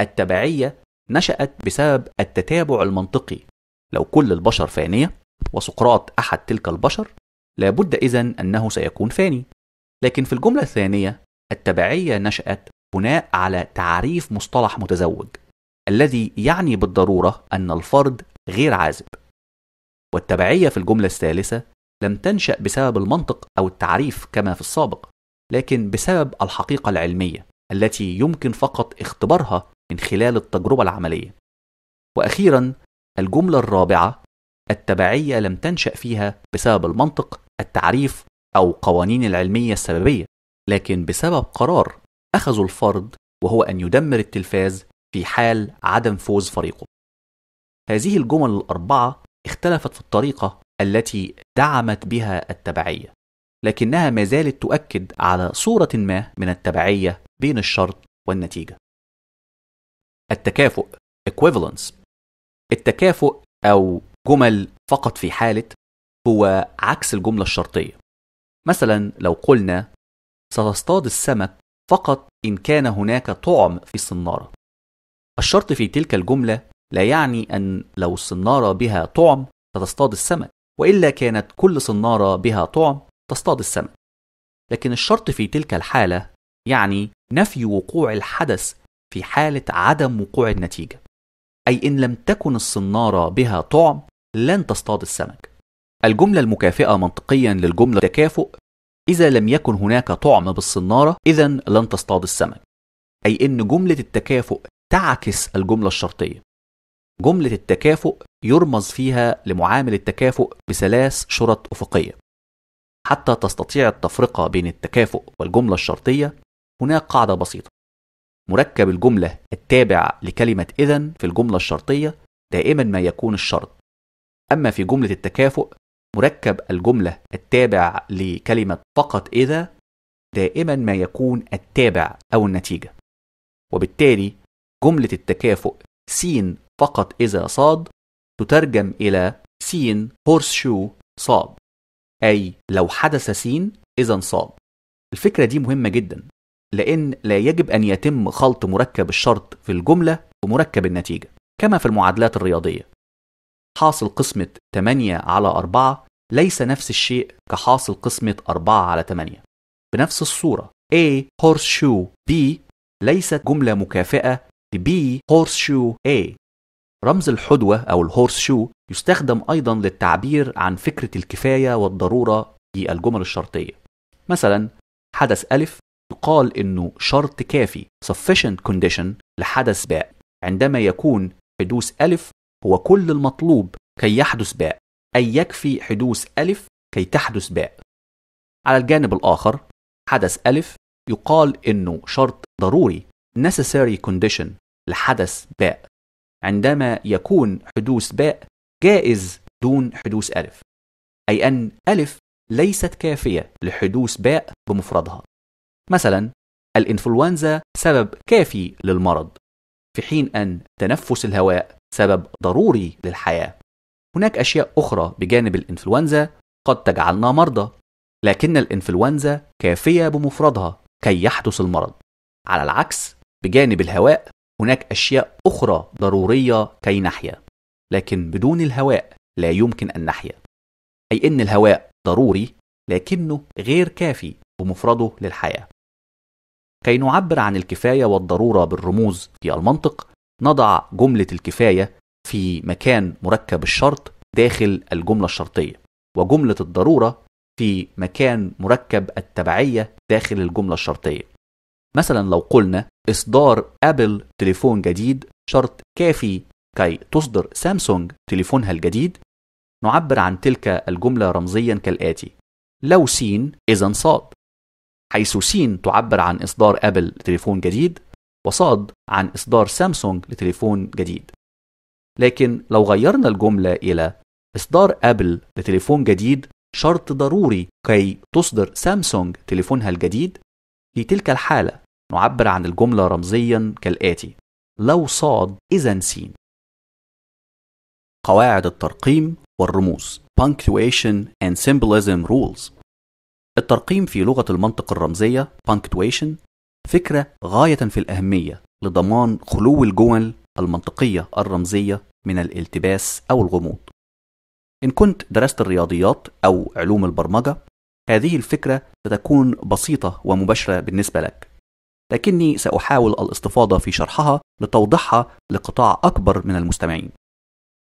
التبعية نشأت بسبب التتابع المنطقي لو كل البشر فانية وسقراط أحد تلك البشر لابد إذا أنه سيكون فاني لكن في الجملة الثانية التبعية نشأت بناء على تعريف مصطلح متزوج الذي يعني بالضرورة أن الفرد غير عازب والتبعية في الجملة الثالثة لم تنشأ بسبب المنطق أو التعريف كما في السابق لكن بسبب الحقيقة العلمية التي يمكن فقط اختبارها من خلال التجربة العملية وأخيرا الجملة الرابعة التبعية لم تنشأ فيها بسبب المنطق التعريف أو قوانين العلمية السببية لكن بسبب قرار أخذه الفرد وهو أن يدمر التلفاز في حال عدم فوز فريقه. هذه الجمل الأربعة اختلفت في الطريقة التي دعمت بها التبعية، لكنها ما زالت تؤكد على صورة ما من التبعية بين الشرط والنتيجة. التكافؤ equivalence التكافؤ أو جمل فقط في حالة هو عكس الجملة الشرطية. مثلا لو قلنا ستصطاد السمك فقط إن كان هناك طعم في الصنارة الشرط في تلك الجملة لا يعني أن لو الصنارة بها طعم ستصطاد السمك وإلا كانت كل صنارة بها طعم تصطاد السمك لكن الشرط في تلك الحالة يعني نفي وقوع الحدث في حالة عدم وقوع النتيجة أي إن لم تكن الصنارة بها طعم لن تصطاد السمك الجملة المكافئة منطقيا للجملة تكافؤ إذا لم يكن هناك طعم بالصنارة إذا لن تصطاد السمك أي إن جملة التكافؤ تعكس الجملة الشرطية جملة التكافؤ يرمز فيها لمعامل التكافؤ بثلاث شرط أفقية حتى تستطيع التفرقة بين التكافؤ والجملة الشرطية هناك قاعدة بسيطة مركب الجملة التابع لكلمة إذن في الجملة الشرطية دائما ما يكون الشرط أما في جملة التكافؤ مركب الجملة التابع لكلمة فقط إذا دائما ما يكون التابع أو النتيجة وبالتالي جملة التكافؤ س فقط إذا صاد تترجم إلى سين هورس شو صاد أي لو حدث سين إذا صاد الفكرة دي مهمة جدا لأن لا يجب أن يتم خلط مركب الشرط في الجملة ومركب النتيجة كما في المعادلات الرياضية حاصل قسمة 8 على 4 ليس نفس الشيء كحاصل قسمة 4 على 8 بنفس الصورة A horseshoe B ليست جملة مكافئة B horseshoe A رمز الحدوة أو الهورس شو يستخدم أيضا للتعبير عن فكرة الكفاية والضرورة في الجمل الشرطية مثلا حدث ألف يقال إنه شرط كافي sufficient condition لحدث باء عندما يكون حدوث ألف هو كل المطلوب كي يحدث باء أي يكفي حدوث ألف كي تحدث باء على الجانب الآخر حدث ألف يقال إنه شرط ضروري necessary condition لحدث باء عندما يكون حدوث باء جائز دون حدوث ألف أي أن ألف ليست كافية لحدوث باء بمفردها مثلا الإنفلونزا سبب كافي للمرض في حين أن تنفس الهواء سبب ضروري للحياة هناك أشياء أخرى بجانب الإنفلونزا قد تجعلنا مرضى لكن الإنفلونزا كافية بمفردها كي يحدث المرض على العكس بجانب الهواء هناك أشياء أخرى ضرورية كي نحيا لكن بدون الهواء لا يمكن أن نحيا أي أن الهواء ضروري لكنه غير كافي بمفرده للحياة كي نعبر عن الكفاية والضرورة بالرموز في المنطق نضع جملة الكفاية في مكان مركب الشرط داخل الجملة الشرطية وجملة الضرورة في مكان مركب التبعية داخل الجملة الشرطية مثلا لو قلنا إصدار أبل تليفون جديد شرط كافي كي تصدر سامسونج تليفونها الجديد نعبر عن تلك الجملة رمزيا كالآتي لو س إذا صاد حيث س تعبر عن إصدار أبل لتليفون جديد وصاد عن إصدار سامسونج لتليفون جديد لكن لو غيرنا الجملة إلى إصدار أبل لتليفون جديد شرط ضروري كي تصدر سامسونج تليفونها الجديد في تلك الحالة نعبر عن الجملة رمزيا كالآتي لو صاد إذا سين قواعد الترقيم والرموز Punctuation and Symbolism Rules الترقيم في لغة المنطق الرمزية Punctuation فكرة غاية في الأهمية لضمان خلو الجمل المنطقية الرمزية من الالتباس أو الغموض إن كنت درست الرياضيات أو علوم البرمجة هذه الفكرة ستكون بسيطة ومباشرة بالنسبة لك لكني سأحاول الاستفاضة في شرحها لتوضيحها لقطاع أكبر من المستمعين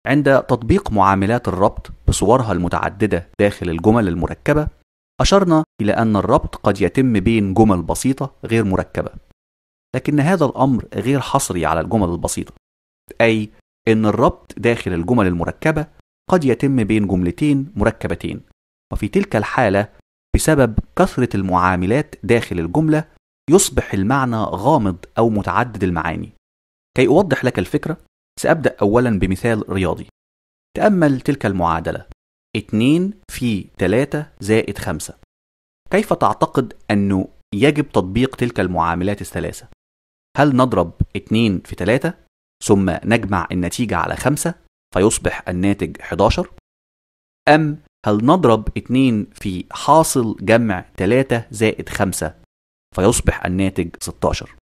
عند تطبيق معاملات الربط بصورها المتعددة داخل الجمل المركبة أشرنا إلى أن الربط قد يتم بين جمل بسيطة غير مركبة لكن هذا الأمر غير حصري على الجمل البسيطة أي أن الربط داخل الجمل المركبة قد يتم بين جملتين مركبتين وفي تلك الحالة بسبب كثرة المعاملات داخل الجملة يصبح المعنى غامض أو متعدد المعاني. كي أوضح لك الفكرة، سأبدأ أولا بمثال رياضي. تأمل تلك المعادلة 2 في 3 زائد 5 كيف تعتقد أنه يجب تطبيق تلك المعاملات الثلاثة؟ هل نضرب 2 في 3 ثم نجمع النتيجة على 5 فيصبح الناتج 11 أم هل نضرب 2 في حاصل جمع 3 زائد 5 فيصبح الناتج 16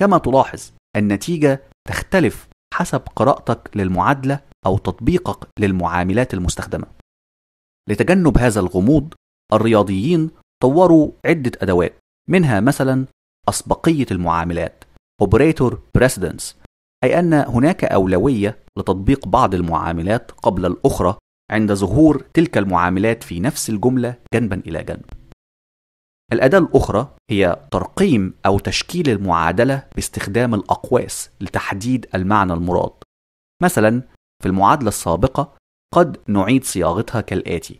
كما تلاحظ النتيجة تختلف حسب قراءتك للمعادلة أو تطبيقك للمعاملات المستخدمة لتجنب هذا الغموض الرياضيين طوروا عدة أدوات منها مثلا أسبقية المعاملات Operator Precedence أي أن هناك أولوية لتطبيق بعض المعاملات قبل الأخرى عند ظهور تلك المعاملات في نفس الجملة جنبا إلى جنب. الأداة الأخرى هي ترقيم أو تشكيل المعادلة باستخدام الأقواس لتحديد المعنى المراد. مثلا في المعادلة السابقة قد نعيد صياغتها كالآتي: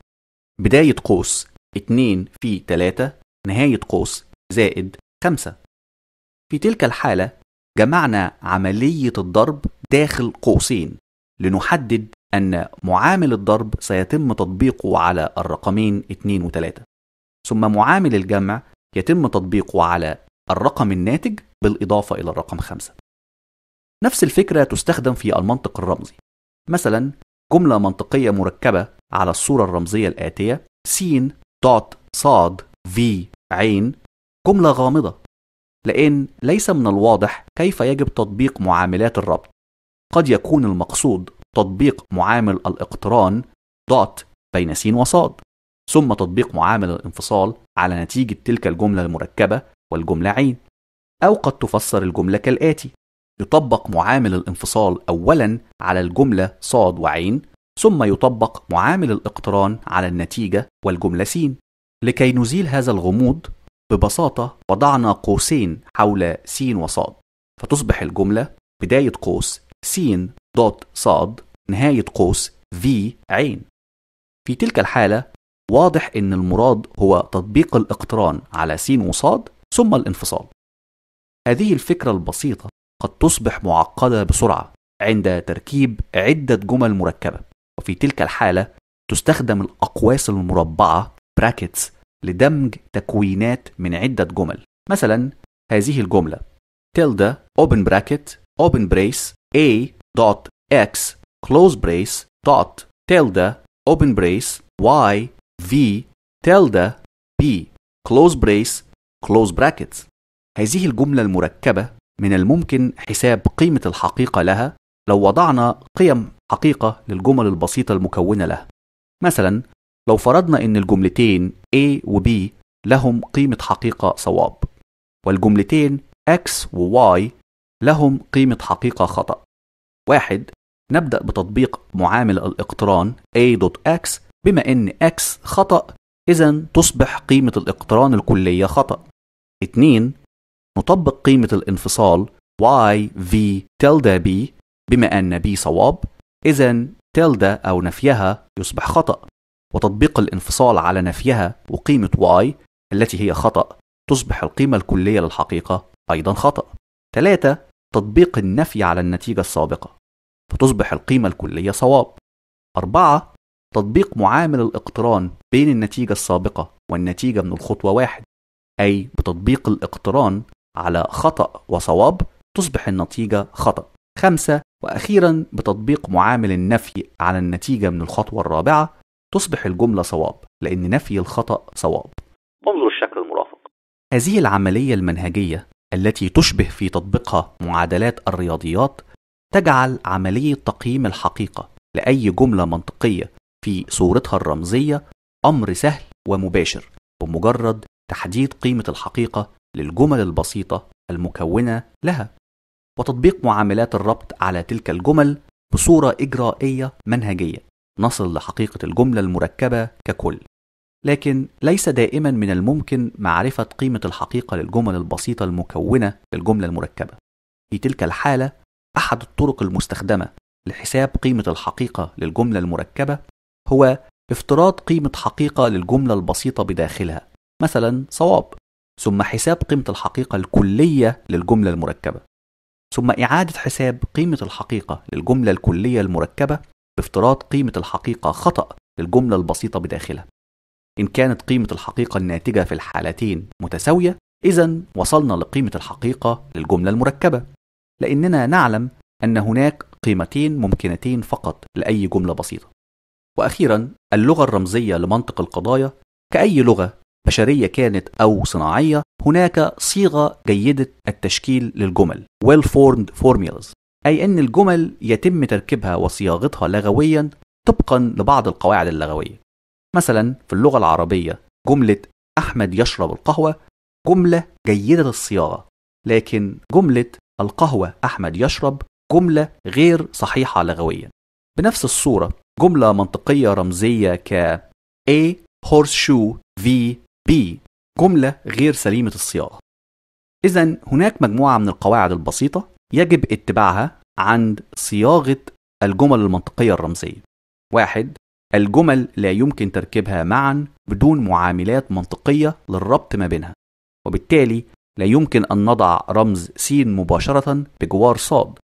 بداية قوس 2 في 3 نهاية قوس زائد 5. في تلك الحالة جمعنا عملية الضرب داخل قوسين لنحدد أن معامل الضرب سيتم تطبيقه على الرقمين 2 و 3 ثم معامل الجمع يتم تطبيقه على الرقم الناتج بالإضافة إلى الرقم 5 نفس الفكرة تستخدم في المنطق الرمزي مثلا جملة منطقية مركبة على الصورة الرمزية الآتية س دوت صاد في عين جملة غامضة لأن ليس من الواضح كيف يجب تطبيق معاملات الربط قد يكون المقصود تطبيق معامل الاقتران دوت بين س وصاد ثم تطبيق معامل الانفصال على نتيجة تلك الجملة المركبة والجملة عين أو قد تفسر الجملة كالآتي يطبق معامل الانفصال أولا على الجملة صاد وعين ثم يطبق معامل الاقتران على النتيجة والجملة س لكي نزيل هذا الغموض ببساطة وضعنا قوسين حول س وصاد فتصبح الجملة بداية قوس س دوت صاد نهاية قوس في عين في تلك الحالة واضح أن المراد هو تطبيق الاقتران على س وصاد ثم الانفصال هذه الفكرة البسيطة قد تصبح معقدة بسرعة عند تركيب عدة جمل مركبة وفي تلك الحالة تستخدم الأقواس المربعة brackets لدمج تكوينات من عدة جمل مثلا هذه الجملة tilde open bracket open brace a dot x close brace dot tilde open brace y v tilde b close brace close brackets هذه الجملة المركبة من الممكن حساب قيمة الحقيقة لها لو وضعنا قيم حقيقة للجمل البسيطة المكونة لها مثلا لو فرضنا ان الجملتين A و B لهم قيمة حقيقة صواب والجملتين X و Y لهم قيمة حقيقة خطأ واحد نبدأ بتطبيق معامل الاقتران a.x بما إن x خطأ إذا تصبح قيمة الاقتران الكلية خطأ. 2 نطبق قيمة الانفصال y v تلدا b بما أن b صواب إذا تلدا أو نفيها يصبح خطأ وتطبيق الانفصال على نفيها وقيمة y التي هي خطأ تصبح القيمة الكلية للحقيقة أيضا خطأ. 3 تطبيق النفي على النتيجة السابقة فتصبح القيمة الكلية صواب. أربعة تطبيق معامل الاقتران بين النتيجة السابقة والنتيجة من الخطوة واحد أي بتطبيق الاقتران على خطأ وصواب تصبح النتيجة خطأ. خمسة وأخيرا بتطبيق معامل النفي على النتيجة من الخطوة الرابعة تصبح الجملة صواب لأن نفي الخطأ صواب. انظر الشكل المرافق. هذه العملية المنهجية التي تشبه في تطبيقها معادلات الرياضيات تجعل عملية تقييم الحقيقة لأي جملة منطقية في صورتها الرمزية أمر سهل ومباشر بمجرد تحديد قيمة الحقيقة للجمل البسيطة المكونة لها وتطبيق معاملات الربط على تلك الجمل بصورة إجرائية منهجية نصل لحقيقة الجملة المركبة ككل لكن ليس دائما من الممكن معرفة قيمة الحقيقة للجمل البسيطة المكونة للجملة المركبة في تلك الحالة أحد الطرق المستخدمة لحساب قيمة الحقيقة للجملة المركبة هو افتراض قيمة حقيقة للجملة البسيطة بداخلها مثلا صواب ثم حساب قيمة الحقيقة الكلية للجملة المركبة ثم إعادة حساب قيمة الحقيقة للجملة الكلية المركبة بافتراض قيمة الحقيقة خطأ للجملة البسيطة بداخلها إن كانت قيمة الحقيقة الناتجة في الحالتين متساوية إذا وصلنا لقيمة الحقيقة للجملة المركبة لأننا نعلم أن هناك قيمتين ممكنتين فقط لأي جملة بسيطة. وأخيرا اللغة الرمزية لمنطق القضايا كأي لغة بشرية كانت أو صناعية هناك صيغة جيدة التشكيل للجمل well formed formulas أي أن الجمل يتم تركيبها وصياغتها لغويا طبقا لبعض القواعد اللغوية مثلا في اللغة العربية جملة أحمد يشرب القهوة جملة جيدة الصياغة لكن جملة القهوة أحمد يشرب جملة غير صحيحة لغويا بنفس الصورة جملة منطقية رمزية ك A horseshoe V B جملة غير سليمة الصياغة إذا هناك مجموعة من القواعد البسيطة يجب اتباعها عند صياغة الجمل المنطقية الرمزية واحد الجمل لا يمكن تركيبها معا بدون معاملات منطقية للربط ما بينها وبالتالي لا يمكن أن نضع رمز س مباشرة بجوار ص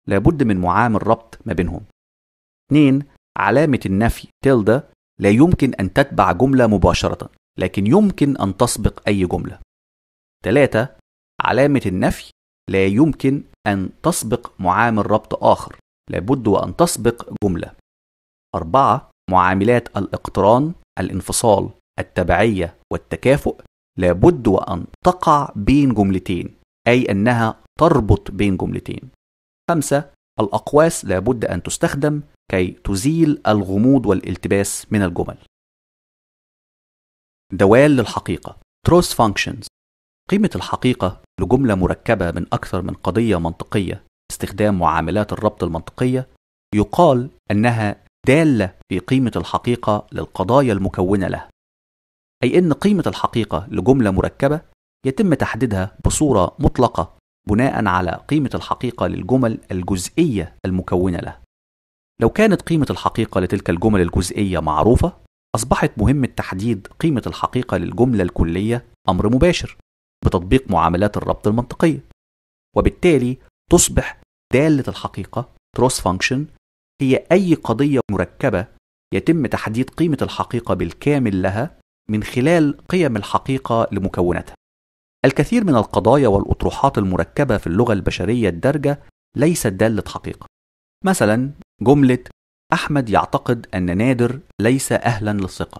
لابد من معامل ربط ما بينهم 2 علامة النفي تلدا لا يمكن أن تتبع جملة مباشرة لكن يمكن أن تسبق أي جملة 3 علامة النفي لا يمكن أن تسبق معامل ربط آخر لابد وأن تسبق جملة أربعة معاملات الاقتران الانفصال التبعية والتكافؤ لابد وأن تقع بين جملتين أي أنها تربط بين جملتين خمسة الأقواس لابد أن تستخدم كي تزيل الغموض والالتباس من الجمل دوال للحقيقة Truth Functions قيمة الحقيقة لجملة مركبة من أكثر من قضية منطقية استخدام معاملات الربط المنطقية يقال أنها دالة في قيمة الحقيقة للقضايا المكونة لها أي أن قيمة الحقيقة لجملة مركبة يتم تحديدها بصورة مطلقة بناء على قيمة الحقيقة للجمل الجزئية المكونة لها. لو كانت قيمة الحقيقة لتلك الجمل الجزئية معروفة، أصبحت مهمة تحديد قيمة الحقيقة للجملة الكلية أمر مباشر بتطبيق معاملات الربط المنطقية. وبالتالي تصبح دالة الحقيقة تروس فانكشن هي أي قضية مركبة يتم تحديد قيمة الحقيقة بالكامل لها من خلال قيم الحقيقة لمكوناتها الكثير من القضايا والأطروحات المركبة في اللغة البشرية الدارجة ليست دالة حقيقة. مثلا جملة أحمد يعتقد أن نادر ليس أهلا للثقة.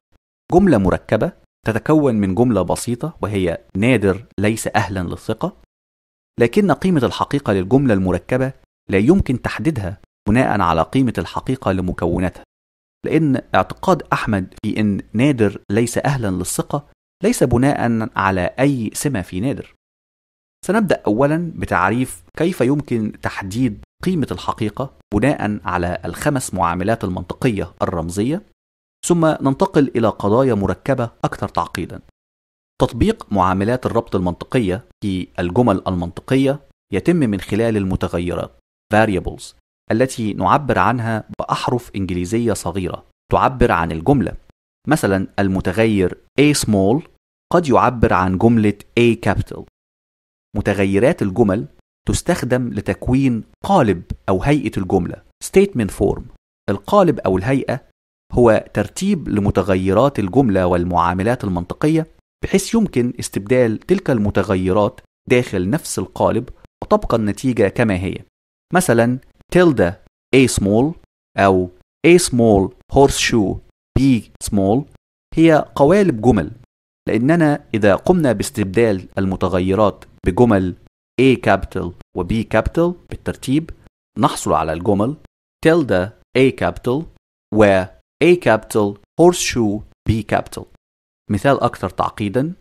جملة مركبة تتكون من جملة بسيطة وهي نادر ليس أهلا للثقة، لكن قيمة الحقيقة للجملة المركبة لا يمكن تحديدها بناء على قيمة الحقيقة لمكوناتها لأن اعتقاد أحمد في أن نادر ليس أهلا للثقة ليس بناء على أي سمة في نادر سنبدأ أولا بتعريف كيف يمكن تحديد قيمة الحقيقة بناء على الخمس معاملات المنطقية الرمزية ثم ننتقل إلى قضايا مركبة أكثر تعقيدا تطبيق معاملات الربط المنطقية في الجمل المنطقية يتم من خلال المتغيرات variables التي نعبر عنها بأحرف إنجليزية صغيرة تعبر عن الجملة مثلا المتغير A small قد يعبر عن جملة A capital متغيرات الجمل تستخدم لتكوين قالب أو هيئة الجملة statement form القالب أو الهيئة هو ترتيب لمتغيرات الجملة والمعاملات المنطقية بحيث يمكن استبدال تلك المتغيرات داخل نفس القالب وتبقى النتيجة كما هي مثلا tilde A small أو A small horseshoe B small هي قوالب جمل لأننا إذا قمنا باستبدال المتغيرات بجمل A capital و B capital بالترتيب نحصل على الجمل tilde A capital و A capital horseshoe B capital مثال أكثر تعقيدا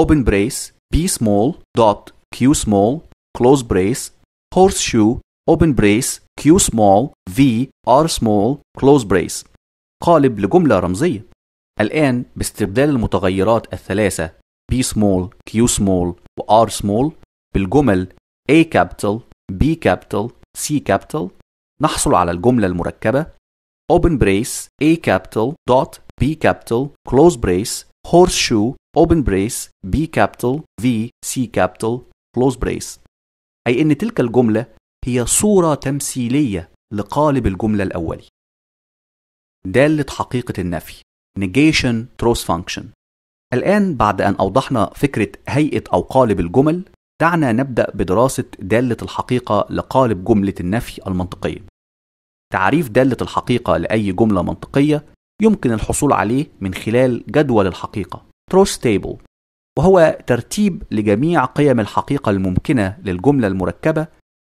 open brace B small dot Q small close brace horseshoe open brace Q small V R small close brace قالب لجملة رمزية الآن باستبدال المتغيرات الثلاثة b small Q small و R small بالجمل A capital B capital C capital نحصل على الجملة المركبة open brace A capital dot B capital close brace horseshoe open brace B capital V C capital close brace أي أن تلك الجملة هي صورة تمثيلية لقالب الجملة الأولي دالة حقيقة النفي negation truth function الآن بعد أن أوضحنا فكرة هيئة أو قالب الجمل دعنا نبدأ بدراسة دالة الحقيقة لقالب جملة النفي المنطقية تعريف دالة الحقيقة لأي جملة منطقية يمكن الحصول عليه من خلال جدول الحقيقة truth table وهو ترتيب لجميع قيم الحقيقة الممكنة للجملة المركبة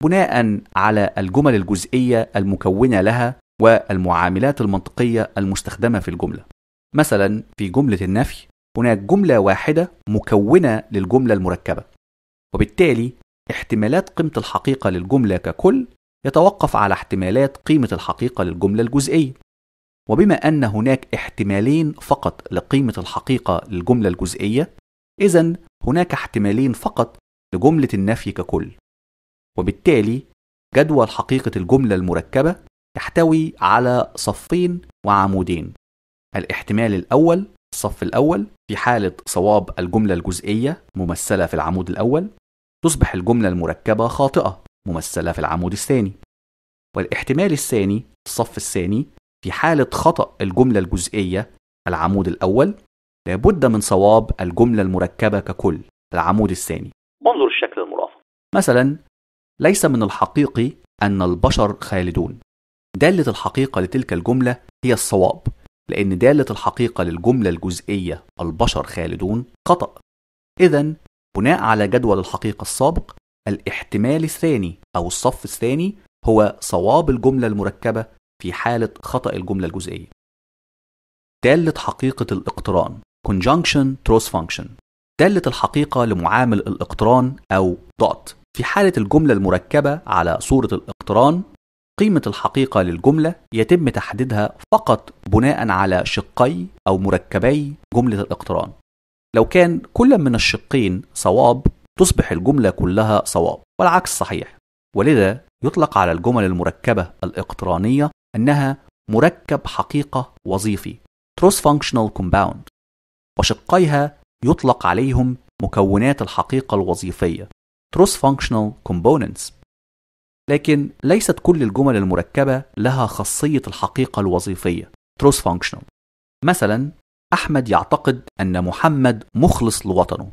بناء على الجمل الجزئية المكونة لها والمعاملات المنطقية المستخدمة في الجملة. مثلا في جملة النفي هناك جملة واحدة مكونة للجملة المركبة. وبالتالي احتمالات قيمة الحقيقة للجملة ككل يتوقف على احتمالات قيمة الحقيقة للجملة الجزئية. وبما أن هناك احتمالين فقط لقيمة الحقيقة للجملة الجزئية، إذا هناك احتمالين فقط لجملة النفي ككل. وبالتالي جدول حقيقة الجملة المركبة يحتوي على صفين وعمودين الاحتمال الأول الصف الأول في حالة صواب الجملة الجزئية ممثلة في العمود الأول تصبح الجملة المركبة خاطئة ممثلة في العمود الثاني والاحتمال الثاني الصف الثاني في حالة خطأ الجملة الجزئية العمود الأول لابد من صواب الجملة المركبة ككل العمود الثاني انظر الشكل المرافق مثلا ليس من الحقيقي أن البشر خالدون دالة الحقيقة لتلك الجملة هي الصواب لأن دالة الحقيقة للجملة الجزئية البشر خالدون خطأ إذا بناء على جدول الحقيقة السابق الاحتمال الثاني أو الصف الثاني هو صواب الجملة المركبة في حالة خطأ الجملة الجزئية دالة حقيقة الاقتران Conjunction Truth Function دالة الحقيقة لمعامل الاقتران أو dot في حالة الجملة المركبة على صورة الاقتران قيمة الحقيقة للجملة يتم تحديدها فقط بناء على شقي أو مركبي جملة الاقتران لو كان كل من الشقين صواب تصبح الجملة كلها صواب والعكس صحيح ولذا يطلق على الجمل المركبة الاقترانية أنها مركب حقيقة وظيفي Truss Functional Compound وشقيها يطلق عليهم مكونات الحقيقة الوظيفية cross-functional components لكن ليست كل الجمل المركبة لها خاصية الحقيقة الوظيفية cross-functional مثلا أحمد يعتقد أن محمد مخلص لوطنه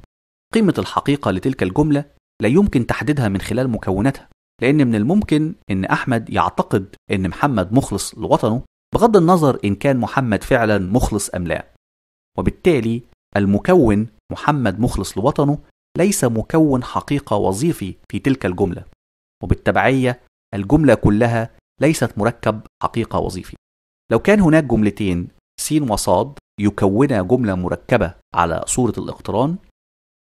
قيمة الحقيقة لتلك الجملة لا يمكن تحديدها من خلال مكوناتها لأن من الممكن أن أحمد يعتقد أن محمد مخلص لوطنه بغض النظر إن كان محمد فعلا مخلص أم لا وبالتالي المكون محمد مخلص لوطنه ليس مكون حقيقة وظيفي في تلك الجملة وبالتبعية الجملة كلها ليست مركب حقيقة وظيفي لو كان هناك جملتين س وصاد يكونا جملة مركبة على صورة الاقتران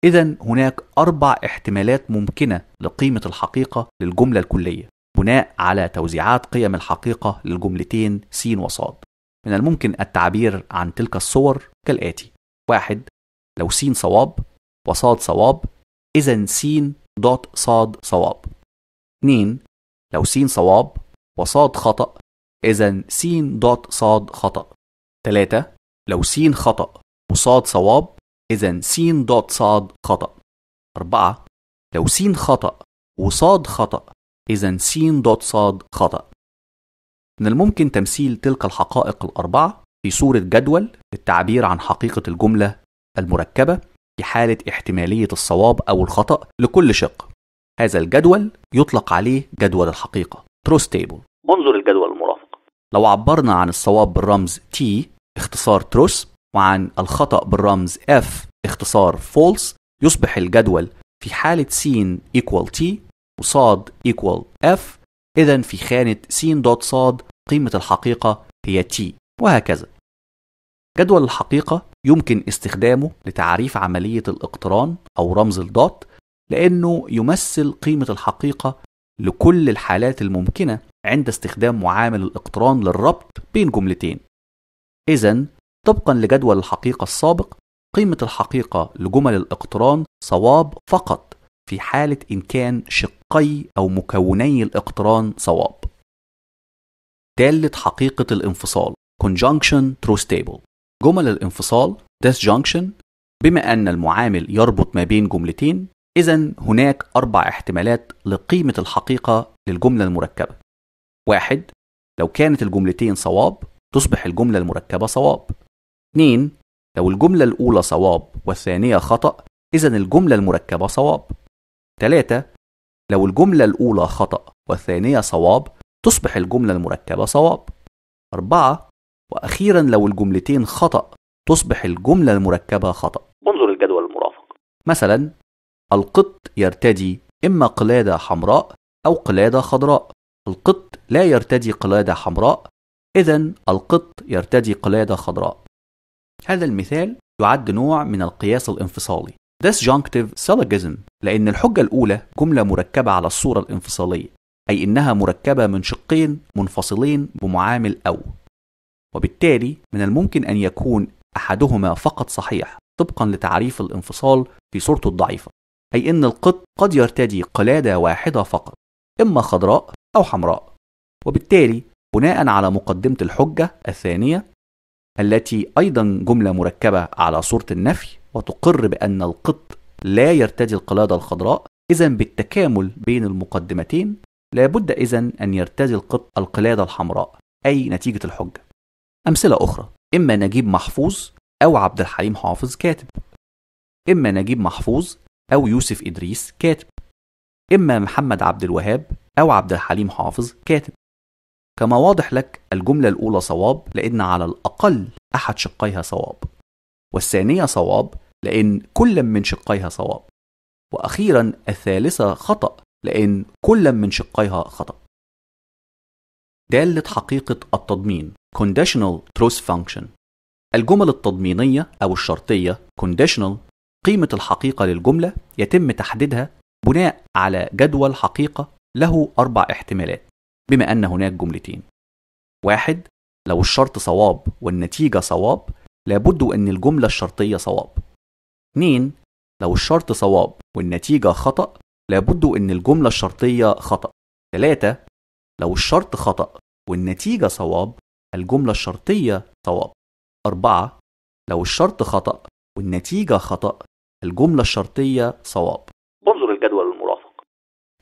إذا هناك أربع احتمالات ممكنة لقيمة الحقيقة للجملة الكلية بناء على توزيعات قيم الحقيقة للجملتين س وصاد من الممكن التعبير عن تلك الصور كالآتي واحد لو س صواب وصاد صواب إذا س دوت صاد صواب 2 لو س صواب وصاد خطأ إذا س دوت صاد خطأ 3 لو س خطأ وصاد صواب إذا س دوت صاد خطأ 4 لو س خطأ وصاد خطأ إذا س دوت صاد خطأ من الممكن تمثيل تلك الحقائق الأربعة في صورة جدول للتعبير عن حقيقة الجملة المركبة في حالة احتمالية الصواب أو الخطأ لكل شق هذا الجدول يطلق عليه جدول الحقيقة تروس تيبل انظر الجدول المرافق لو عبرنا عن الصواب بالرمز T اختصار تروس وعن الخطأ بالرمز F اختصار false يصبح الجدول في حالة س equal T وصاد equal F إذا في خانة س دوت صاد قيمة الحقيقة هي T وهكذا جدول الحقيقة يمكن استخدامه لتعريف عملية الاقتران أو رمز الضاد لأنه يمثل قيمة الحقيقة لكل الحالات الممكنة عند استخدام معامل الاقتران للربط بين جملتين. إذا طبقا لجدول الحقيقة السابق قيمة الحقيقة لجمل الاقتران صواب فقط في حالة إن كان شقي أو مكوني الاقتران صواب. تالت حقيقة الانفصال Conjunction True Stable جمل الانفصال disjunction بما أن المعامل يربط ما بين جملتين إذا هناك أربع احتمالات لقيمة الحقيقة للجملة المركبة واحد لو كانت الجملتين صواب تصبح الجملة المركبة صواب اثنين لو الجملة الأولى صواب والثانية خطأ إذا الجملة المركبة صواب ثلاثة لو الجملة الأولى خطأ والثانية صواب تصبح الجملة المركبة صواب أربعة وأخيرا لو الجملتين خطأ تصبح الجملة المركبة خطأ انظر الجدول المرافق مثلا القط يرتدي إما قلادة حمراء أو قلادة خضراء القط لا يرتدي قلادة حمراء إذا القط يرتدي قلادة خضراء هذا المثال يعد نوع من القياس الانفصالي disjunctive syllogism لأن الحجة الأولى جملة مركبة على الصورة الانفصالية أي إنها مركبة من شقين منفصلين بمعامل أو وبالتالي من الممكن أن يكون أحدهما فقط صحيح طبقا لتعريف الانفصال في صورته الضعيفة أي أن القط قد يرتدي قلادة واحدة فقط إما خضراء أو حمراء وبالتالي بناء على مقدمة الحجة الثانية التي أيضا جملة مركبة على صورة النفي وتقر بأن القط لا يرتدي القلادة الخضراء إذا بالتكامل بين المقدمتين لابد إذا أن يرتدي القط القلادة الحمراء أي نتيجة الحجة أمثلة أخرى إما نجيب محفوظ أو عبد الحليم حافظ كاتب إما نجيب محفوظ أو يوسف إدريس كاتب إما محمد عبد الوهاب أو عبد الحليم حافظ كاتب كما واضح لك الجملة الأولى صواب لأن على الأقل أحد شقيها صواب والثانية صواب لأن كل من شقيها صواب وأخيرا الثالثة خطأ لأن كل من شقيها خطأ دالة حقيقة التضمين conditional truth function الجمل التضمينية أو الشرطية conditional قيمة الحقيقة للجملة يتم تحديدها بناء على جدول حقيقة له أربع احتمالات بما أن هناك جملتين واحد لو الشرط صواب والنتيجة صواب لابد أن الجملة الشرطية صواب 2 لو الشرط صواب والنتيجة خطأ لابد أن الجملة الشرطية خطأ 3 لو الشرط خطأ والنتيجة صواب الجملة الشرطية صواب أربعة لو الشرط خطأ والنتيجة خطأ الجملة الشرطية صواب انظر الجدول المرافق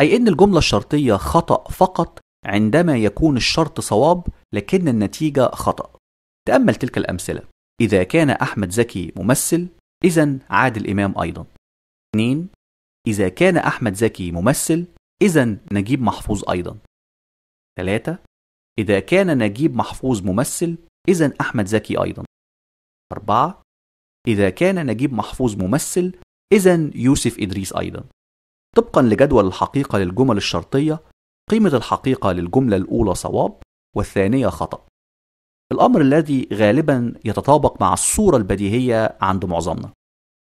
أي إن الجملة الشرطية خطأ فقط عندما يكون الشرط صواب لكن النتيجة خطأ تأمل تلك الأمثلة إذا كان أحمد زكي ممثل إذا عادل إمام أيضا 2 إذا كان أحمد زكي ممثل إذا نجيب محفوظ أيضا 3 إذا كان نجيب محفوظ ممثل إذا أحمد زكي أيضا أربعة إذا كان نجيب محفوظ ممثل إذا يوسف إدريس أيضا طبقا لجدول الحقيقة للجمل الشرطية قيمة الحقيقة للجملة الأولى صواب والثانية خطأ الأمر الذي غالبا يتطابق مع الصورة البديهية عند معظمنا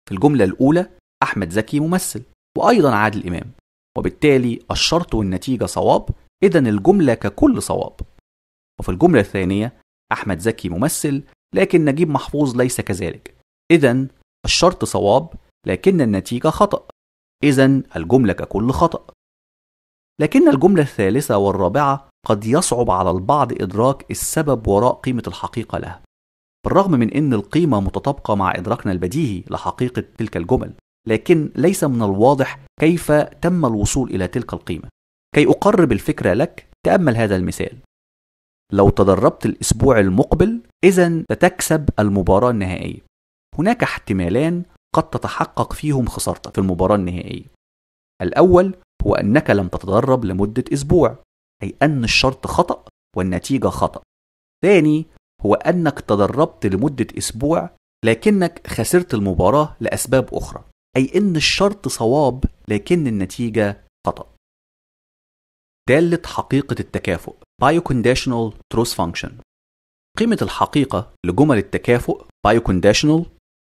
في الجملة الأولى أحمد زكي ممثل وأيضا عادل إمام وبالتالي الشرط والنتيجة صواب إذا الجملة ككل صواب وفي الجملة الثانية أحمد زكي ممثل لكن نجيب محفوظ ليس كذلك إذا الشرط صواب لكن النتيجة خطأ إذا الجملة ككل خطأ لكن الجملة الثالثة والرابعة قد يصعب على البعض إدراك السبب وراء قيمة الحقيقة لها بالرغم من أن القيمة متطابقة مع إدراكنا البديهي لحقيقة تلك الجمل لكن ليس من الواضح كيف تم الوصول إلى تلك القيمة كي أقرب الفكرة لك تأمل هذا المثال لو تدربت الأسبوع المقبل إذا ستكسب المباراة النهائية هناك احتمالان قد تتحقق فيهم خسارتك في المباراة النهائية الأول هو أنك لم تتدرب لمدة أسبوع أي أن الشرط خطأ والنتيجة خطأ ثاني هو أنك تدربت لمدة أسبوع لكنك خسرت المباراة لأسباب أخرى أي أن الشرط صواب لكن النتيجة خطأ دالة حقيقة التكافؤ Bioconditional Truth Function قيمة الحقيقة لجمل التكافؤ Bioconditional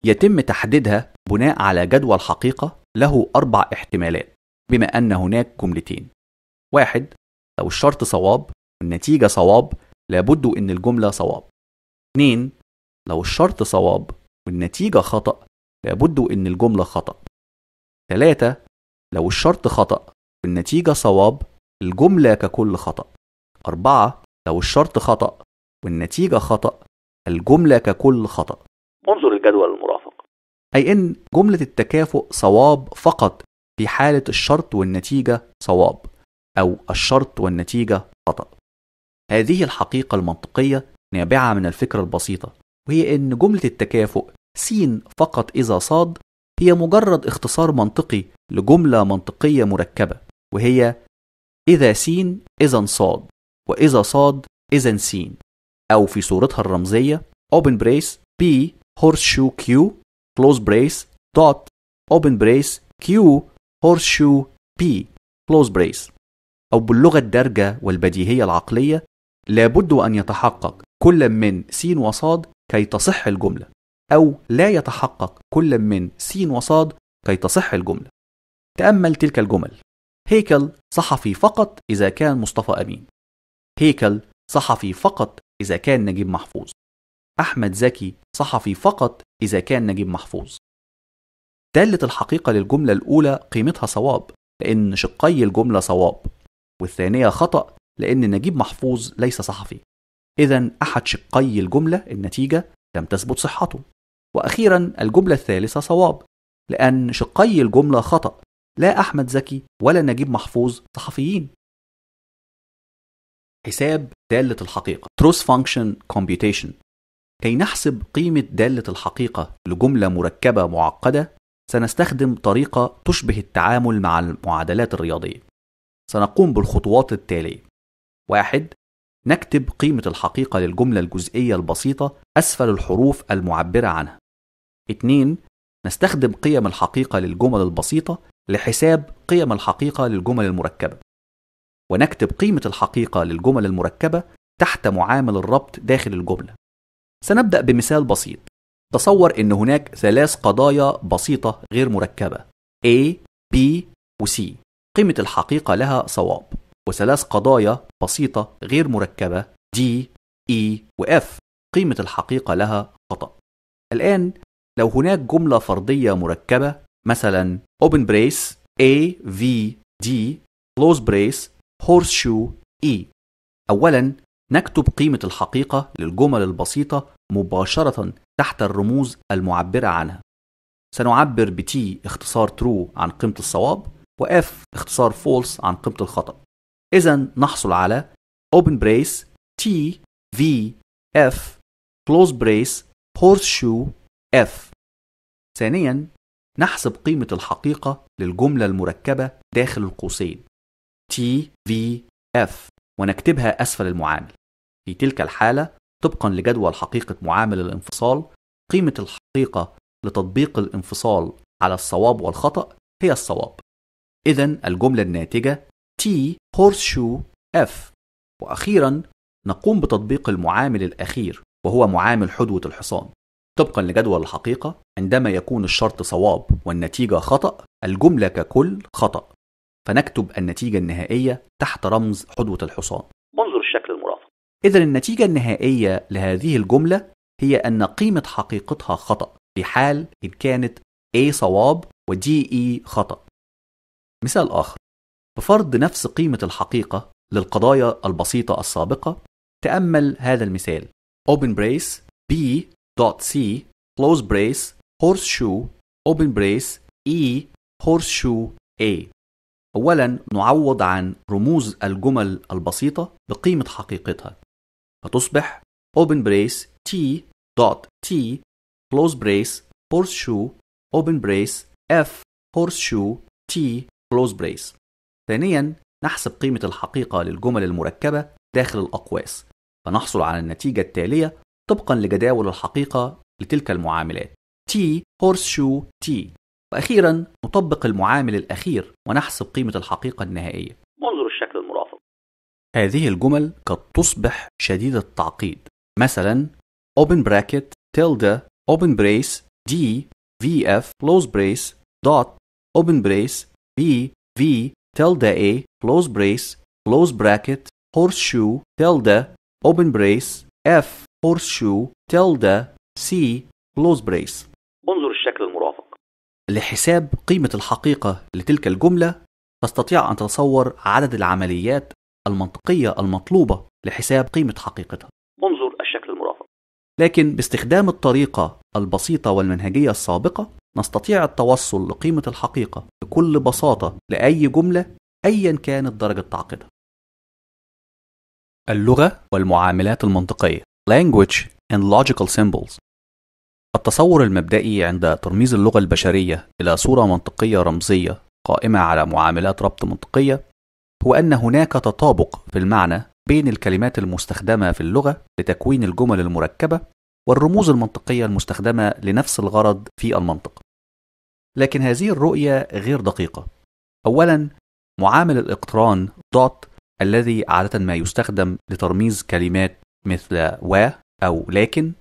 يتم تحديدها بناء على جدول حقيقة له أربع احتمالات بما أن هناك جملتين واحد لو الشرط صواب والنتيجة صواب لابد أن الجملة صواب اثنين لو الشرط صواب والنتيجة خطأ لابد أن الجملة خطأ ثلاثة لو الشرط خطأ والنتيجة صواب الجملة ككل خطأ أربعة لو الشرط خطأ والنتيجة خطأ الجملة ككل خطأ انظر الجدول المرافق أي إن جملة التكافؤ صواب فقط في حالة الشرط والنتيجة صواب أو الشرط والنتيجة خطأ هذه الحقيقة المنطقية نابعة من الفكرة البسيطة وهي إن جملة التكافؤ س فقط إذا صاد هي مجرد اختصار منطقي لجملة منطقية مركبة وهي إذا سين إذا صاد وإذا صاد إذا سين أو في صورتها الرمزية open brace P horseshoe Q close brace dot open brace Q horseshoe P close brace أو باللغة الدارجة والبديهية العقلية لابد أن يتحقق كل من سين وصاد كي تصح الجملة أو لا يتحقق كل من سين وصاد كي تصح الجملة تأمل تلك الجمل هيكل صحفي فقط إذا كان مصطفى أمين هيكل صحفي فقط إذا كان نجيب محفوظ أحمد زكي صحفي فقط إذا كان نجيب محفوظ دالة الحقيقة للجملة الأولى قيمتها صواب لأن شقي الجملة صواب والثانية خطأ لأن نجيب محفوظ ليس صحفي إذا أحد شقي الجملة النتيجة لم تثبت صحته وأخيرا الجملة الثالثة صواب لأن شقي الجملة خطأ لا أحمد زكي ولا نجيب محفوظ صحفيين حساب دالة الحقيقة Truth Function Computation كي نحسب قيمة دالة الحقيقة لجملة مركبة معقدة سنستخدم طريقة تشبه التعامل مع المعادلات الرياضية سنقوم بالخطوات التالية واحد نكتب قيمة الحقيقة للجملة الجزئية البسيطة أسفل الحروف المعبرة عنها 2. نستخدم قيم الحقيقة للجمل البسيطة لحساب قيم الحقيقة للجمل المركبة ونكتب قيمة الحقيقة للجمل المركبة تحت معامل الربط داخل الجملة سنبدأ بمثال بسيط تصور أن هناك ثلاث قضايا بسيطة غير مركبة A, B و C قيمة الحقيقة لها صواب وثلاث قضايا بسيطة غير مركبة D, E و F قيمة الحقيقة لها خطأ الآن لو هناك جملة فردية مركبة مثلا open brace A V D close brace horseshoe E أولا نكتب قيمة الحقيقة للجمل البسيطة مباشرة تحت الرموز المعبرة عنها سنعبر ب T اختصار true عن قيمة الصواب و F اختصار false عن قيمة الخطأ إذا نحصل على open brace T V F close brace horseshoe F ثانيا نحسب قيمة الحقيقة للجملة المركبة داخل القوسين TVF ونكتبها أسفل المعامل في تلك الحالة طبقا لجدول حقيقة معامل الانفصال قيمة الحقيقة لتطبيق الانفصال على الصواب والخطأ هي الصواب إذا الجملة الناتجة T horseshoe F وأخيرا نقوم بتطبيق المعامل الأخير وهو معامل حدوة الحصان طبقا لجدول الحقيقة عندما يكون الشرط صواب والنتيجة خطأ الجملة ككل خطأ فنكتب النتيجة النهائية تحت رمز حدوة الحصان انظر الشكل المرافق إذا النتيجة النهائية لهذه الجملة هي أن قيمة حقيقتها خطأ في حال إن كانت A صواب و D E خطأ مثال آخر بفرض نفس قيمة الحقيقة للقضايا البسيطة السابقة تأمل هذا المثال Open brace B dot C close brace horseshoe open brace E horseshoe A أولا نعوض عن رموز الجمل البسيطة بقيمة حقيقتها فتصبح open brace T dot T close brace horseshoe open brace F horseshoe T close brace ثانيا نحسب قيمة الحقيقة للجمل المركبة داخل الأقواس فنحصل على النتيجة التالية طبقا لجداول الحقيقة لتلك المعاملات T horseshoe T وأخيرا نطبق المعامل الأخير ونحسب قيمة الحقيقة النهائية انظر الشكل المرافق هذه الجمل قد تصبح شديدة التعقيد مثلا open bracket tilde open brace D VF close brace dot open brace B V tilde A close brace close bracket horseshoe tilde open brace F horseshoe tilde C close brace انظر الشكل المرافق لحساب قيمة الحقيقة لتلك الجملة تستطيع أن تتصور عدد العمليات المنطقية المطلوبة لحساب قيمة حقيقتها انظر الشكل المرافق لكن باستخدام الطريقة البسيطة والمنهجية السابقة نستطيع التوصل لقيمة الحقيقة بكل بساطة لأي جملة أيا كانت درجة تعقيدها اللغة والمعاملات المنطقية language and logical symbols التصور المبدئي عند ترميز اللغة البشرية إلى صورة منطقية رمزية قائمة على معاملات ربط منطقية هو أن هناك تطابق في المعنى بين الكلمات المستخدمة في اللغة لتكوين الجمل المركبة والرموز المنطقية المستخدمة لنفس الغرض في المنطق. لكن هذه الرؤية غير دقيقة. أولاً معامل الاقتران دوت الذي عادة ما يستخدم لترميز كلمات مثل و أو لكن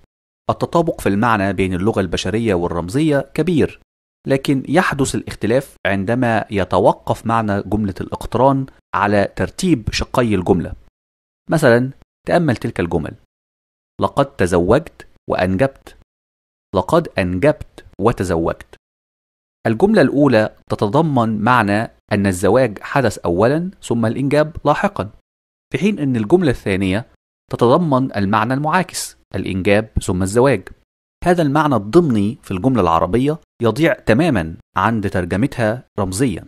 التطابق في المعنى بين اللغة البشرية والرمزية كبير لكن يحدث الاختلاف عندما يتوقف معنى جملة الاقتران على ترتيب شقي الجملة مثلا تأمل تلك الجمل لقد تزوجت وأنجبت لقد أنجبت وتزوجت الجملة الأولى تتضمن معنى أن الزواج حدث أولا ثم الإنجاب لاحقا في حين أن الجملة الثانية تتضمن المعنى المعاكس الإنجاب ثم الزواج هذا المعنى الضمني في الجملة العربية يضيع تماما عند ترجمتها رمزيا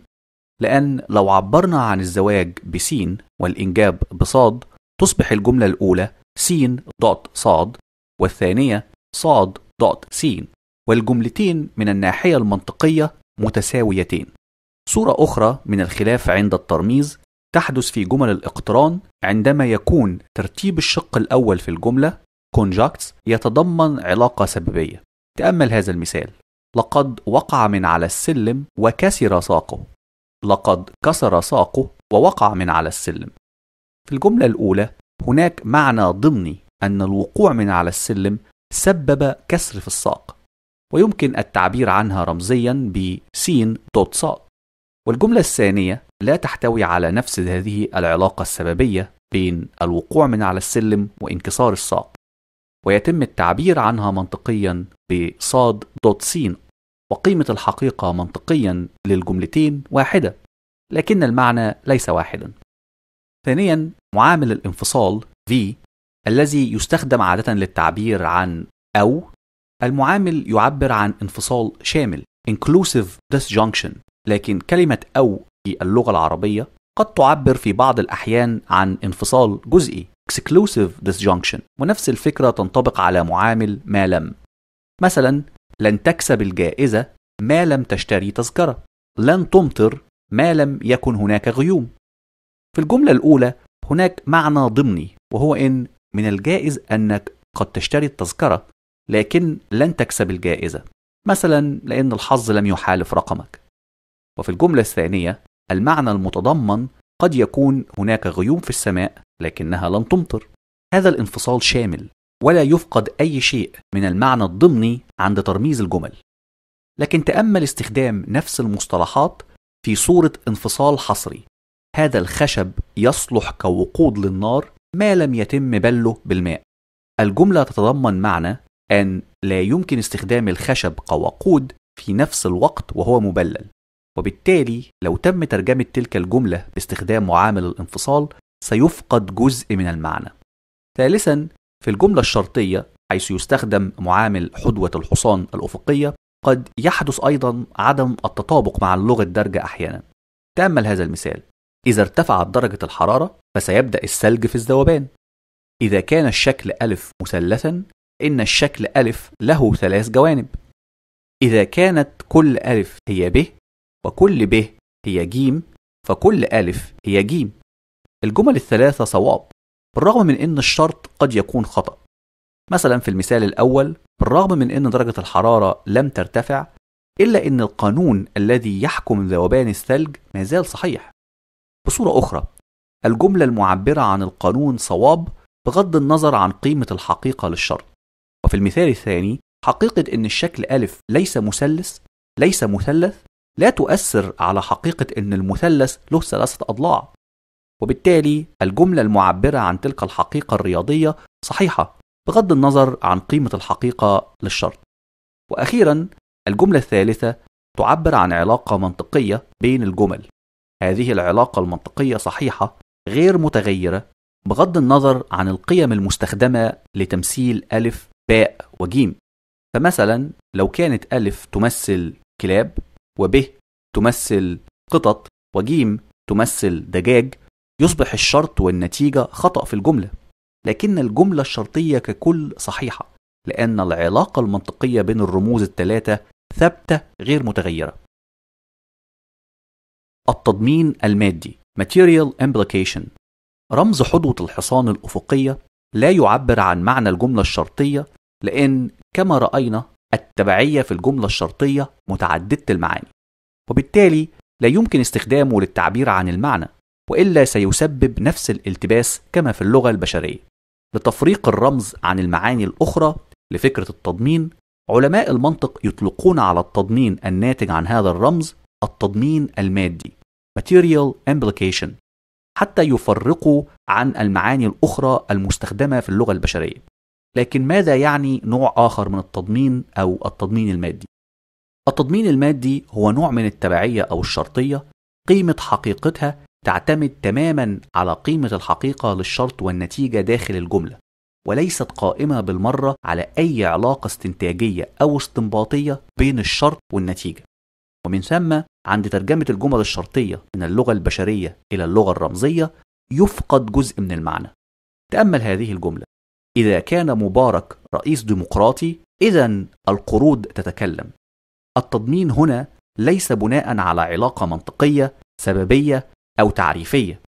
لأن لو عبرنا عن الزواج بسين والإنجاب بصاد تصبح الجملة الأولى سين ضاد صاد والثانية صاد ضاد سين والجملتين من الناحية المنطقية متساويتين صورة أخرى من الخلاف عند الترميز تحدث في جمل الاقتران عندما يكون ترتيب الشق الأول في الجملة conjuncts يتضمن علاقة سببية تأمل هذا المثال لقد وقع من على السلم وكسر ساقه لقد كسر ساقه ووقع من على السلم في الجملة الأولى هناك معنى ضمني أن الوقوع من على السلم سبب كسر في الساق ويمكن التعبير عنها رمزيا بسين س دوت صاد والجملة الثانية لا تحتوي على نفس هذه العلاقة السببية بين الوقوع من على السلم وانكسار الساق ويتم التعبير عنها منطقيا بصاد دوت سين وقيمة الحقيقة منطقيا للجملتين واحدة لكن المعنى ليس واحدا ثانيا معامل الانفصال V الذي يستخدم عادة للتعبير عن أو المعامل يعبر عن انفصال شامل inclusive disjunction لكن كلمة أو اللغة العربية قد تعبر في بعض الأحيان عن انفصال جزئي exclusive disjunction ونفس الفكرة تنطبق على معامل ما لم مثلا لن تكسب الجائزة ما لم تشتري تذكرة لن تمطر ما لم يكن هناك غيوم في الجملة الأولى هناك معنى ضمني وهو إن من الجائز أنك قد تشتري التذكرة لكن لن تكسب الجائزة مثلا لأن الحظ لم يحالف رقمك وفي الجملة الثانية المعنى المتضمن قد يكون هناك غيوم في السماء لكنها لن تمطر هذا الانفصال شامل ولا يفقد أي شيء من المعنى الضمني عند ترميز الجمل لكن تأمل استخدام نفس المصطلحات في صورة انفصال حصري هذا الخشب يصلح كوقود للنار ما لم يتم بله بالماء الجملة تتضمن معنى أن لا يمكن استخدام الخشب كوقود في نفس الوقت وهو مبلل وبالتالي لو تم ترجمة تلك الجملة باستخدام معامل الانفصال سيفقد جزء من المعنى. ثالثا في الجملة الشرطية حيث يستخدم معامل حدوة الحصان الأفقية قد يحدث أيضا عدم التطابق مع اللغة الدارجة أحيانا. تأمل هذا المثال إذا ارتفعت درجة الحرارة فسيبدأ الثلج في الذوبان. إذا كان الشكل ألف مثلثا إن الشكل ألف له ثلاث جوانب. إذا كانت كل ألف هي ب وكل ب هي جيم فكل ألف هي جيم الجمل الثلاثة صواب بالرغم من أن الشرط قد يكون خطأ مثلا في المثال الأول بالرغم من أن درجة الحرارة لم ترتفع إلا أن القانون الذي يحكم ذوبان الثلج ما زال صحيح بصورة أخرى الجملة المعبرة عن القانون صواب بغض النظر عن قيمة الحقيقة للشرط وفي المثال الثاني حقيقة أن الشكل ألف ليس مثلث ليس مثلث لا تؤثر على حقيقة أن المثلث له ثلاثة أضلاع وبالتالي الجملة المعبرة عن تلك الحقيقة الرياضية صحيحة بغض النظر عن قيمة الحقيقة للشرط وأخيرا الجملة الثالثة تعبر عن علاقة منطقية بين الجمل هذه العلاقة المنطقية صحيحة غير متغيرة بغض النظر عن القيم المستخدمة لتمثيل ألف باء وجيم فمثلا لو كانت ألف تمثل كلاب وب تمثل قطط وجيم تمثل دجاج يصبح الشرط والنتيجة خطأ في الجملة لكن الجملة الشرطية ككل صحيحة لأن العلاقة المنطقية بين الرموز الثلاثة ثابتة غير متغيرة التضمين المادي Material Implication رمز حدوة الحصان الأفقية لا يعبر عن معنى الجملة الشرطية لأن كما رأينا التبعية في الجملة الشرطية متعددة المعاني وبالتالي لا يمكن استخدامه للتعبير عن المعنى وإلا سيسبب نفس الالتباس كما في اللغة البشرية لتفريق الرمز عن المعاني الأخرى لفكرة التضمين علماء المنطق يطلقون على التضمين الناتج عن هذا الرمز التضمين المادي material implication حتى يفرقوا عن المعاني الأخرى المستخدمة في اللغة البشرية لكن ماذا يعني نوع آخر من التضمين أو التضمين المادي؟ التضمين المادي هو نوع من التبعية أو الشرطية قيمة حقيقتها تعتمد تماما على قيمة الحقيقة للشرط والنتيجة داخل الجملة وليست قائمة بالمرة على أي علاقة استنتاجية أو استنباطية بين الشرط والنتيجة ومن ثم عند ترجمة الجمل الشرطية من اللغة البشرية إلى اللغة الرمزية يفقد جزء من المعنى تأمل هذه الجملة إذا كان مبارك رئيس ديمقراطي إذا القروض تتكلم. التضمين هنا ليس بناء على علاقة منطقية سببية أو تعريفية،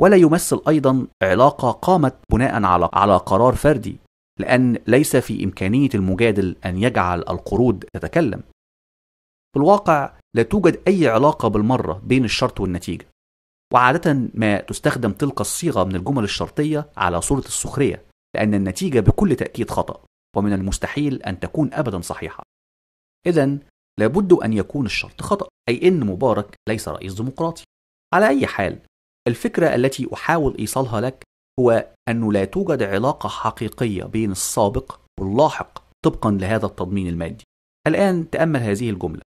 ولا يمثل أيضا علاقة قامت بناء على على قرار فردي، لأن ليس في إمكانية المجادل أن يجعل القروض تتكلم. في الواقع لا توجد أي علاقة بالمرة بين الشرط والنتيجة، وعادة ما تستخدم تلك الصيغة من الجمل الشرطية على صورة السخرية لأن النتيجة بكل تأكيد خطأ ومن المستحيل أن تكون أبدا صحيحة إذا لابد أن يكون الشرط خطأ أي إن مبارك ليس رئيس ديمقراطي على أي حال الفكرة التي أحاول إيصالها لك هو أنه لا توجد علاقة حقيقية بين السابق واللاحق طبقا لهذا التضمين المادي الآن تأمل هذه الجملة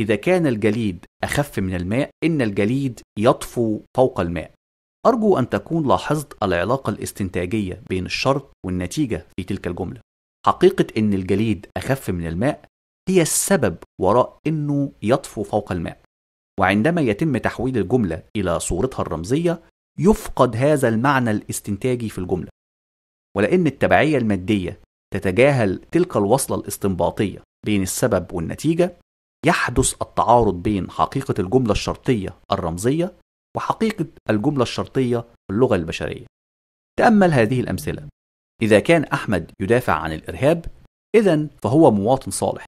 إذا كان الجليد أخف من الماء إن الجليد يطفو فوق الماء أرجو أن تكون لاحظت العلاقة الاستنتاجية بين الشرط والنتيجة في تلك الجملة حقيقة أن الجليد أخف من الماء هي السبب وراء أنه يطفو فوق الماء وعندما يتم تحويل الجملة إلى صورتها الرمزية يفقد هذا المعنى الاستنتاجي في الجملة ولأن التبعية المادية تتجاهل تلك الوصلة الاستنباطية بين السبب والنتيجة يحدث التعارض بين حقيقة الجملة الشرطية الرمزية وحقيقة الجملة الشرطية في اللغة البشرية. تأمل هذه الأمثلة. إذا كان أحمد يدافع عن الإرهاب، إذا فهو مواطن صالح.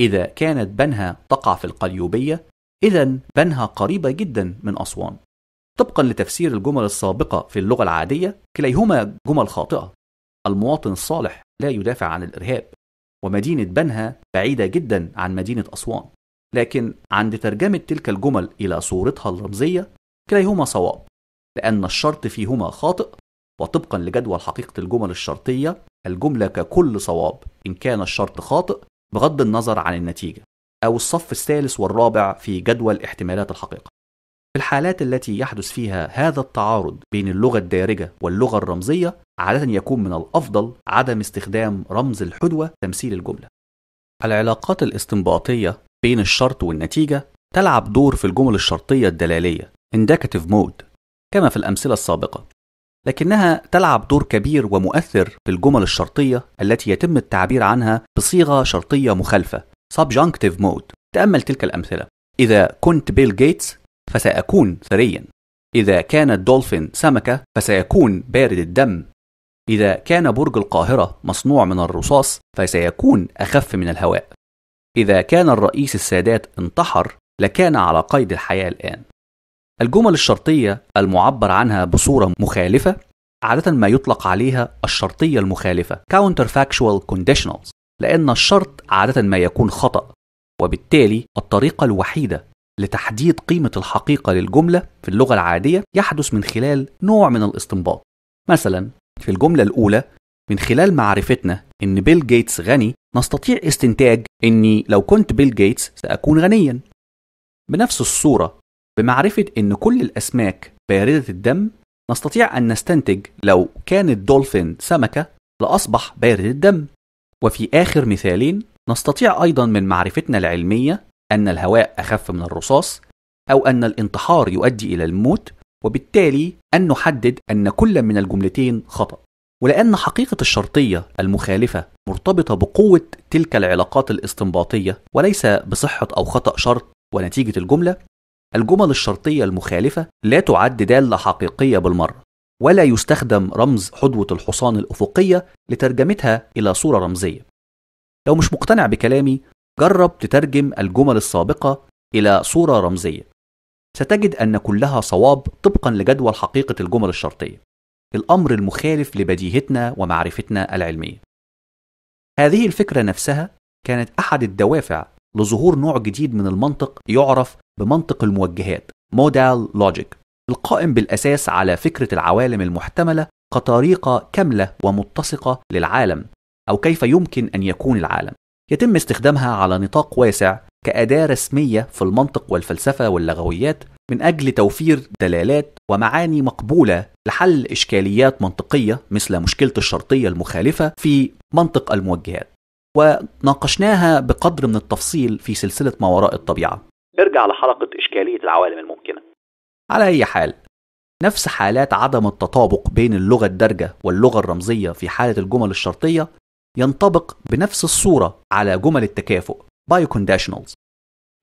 إذا كانت بنها تقع في القليوبية، إذا بنها قريبة جدا من أسوان. طبقا لتفسير الجمل السابقة في اللغة العادية، كليهما جمل خاطئة. المواطن الصالح لا يدافع عن الإرهاب، ومدينة بنها بعيدة جدا عن مدينة أسوان. لكن عند ترجمة تلك الجمل إلى صورتها الرمزية كليهما صواب لأن الشرط فيهما خاطئ وطبقا لجدول حقيقة الجمل الشرطية الجملة ككل صواب إن كان الشرط خاطئ بغض النظر عن النتيجة أو الصف الثالث والرابع في جدول احتمالات الحقيقة في الحالات التي يحدث فيها هذا التعارض بين اللغة الدارجة واللغة الرمزية عادة يكون من الأفضل عدم استخدام رمز الحدوة تمثيل الجملة العلاقات الاستنباطية بين الشرط والنتيجة تلعب دور في الجمل الشرطية الدلالية indicative mode كما في الأمثلة السابقة لكنها تلعب دور كبير ومؤثر في الجمل الشرطية التي يتم التعبير عنها بصيغة شرطية مخالفة subjunctive mode تأمل تلك الأمثلة إذا كنت بيل جيتس فسأكون ثريا إذا كان الدولفين سمكة فسيكون بارد الدم إذا كان برج القاهرة مصنوع من الرصاص فسيكون أخف من الهواء إذا كان الرئيس السادات انتحر لكان على قيد الحياة الآن. الجمل الشرطية المعبر عنها بصورة مخالفة عادة ما يطلق عليها الشرطية المخالفة counterfactual conditionals لأن الشرط عادة ما يكون خطأ وبالتالي الطريقة الوحيدة لتحديد قيمة الحقيقة للجملة في اللغة العادية يحدث من خلال نوع من الاستنباط مثلا في الجملة الأولى من خلال معرفتنا إن بيل جيتس غني نستطيع استنتاج أني لو كنت بيل جيتس سأكون غنيا بنفس الصورة بمعرفة أن كل الأسماك باردة الدم نستطيع أن نستنتج لو كان الدولفين سمكة لأصبح بارد الدم وفي آخر مثالين نستطيع أيضا من معرفتنا العلمية أن الهواء أخف من الرصاص أو أن الانتحار يؤدي إلى الموت وبالتالي أن نحدد أن كل من الجملتين خطأ ولأن حقيقة الشرطية المخالفة مرتبطة بقوة تلك العلاقات الاستنباطية وليس بصحة أو خطأ شرط ونتيجة الجملة، الجمل الشرطية المخالفة لا تعد دالة حقيقية بالمرة، ولا يستخدم رمز حدوة الحصان الأفقية لترجمتها إلى صورة رمزية. لو مش مقتنع بكلامي، جرب تترجم الجمل السابقة إلى صورة رمزية. ستجد أن كلها صواب طبقًا لجدول حقيقة الجمل الشرطية. الأمر المخالف لبديهتنا ومعرفتنا العلمية. هذه الفكرة نفسها كانت أحد الدوافع لظهور نوع جديد من المنطق يعرف بمنطق الموجهات Modal Logic القائم بالأساس على فكرة العوالم المحتملة كطريقة كاملة ومتسقة للعالم أو كيف يمكن أن يكون العالم يتم استخدامها على نطاق واسع كأداة رسمية في المنطق والفلسفة واللغويات من أجل توفير دلالات ومعاني مقبولة لحل إشكاليات منطقية مثل مشكلة الشرطية المخالفة في منطق الموجهات وناقشناها بقدر من التفصيل في سلسلة ما وراء الطبيعة ارجع لحلقة إشكالية العوالم الممكنة على أي حال نفس حالات عدم التطابق بين اللغة الدارجة واللغة الرمزية في حالة الجمل الشرطية ينطبق بنفس الصورة على جمل التكافؤ bioconditionals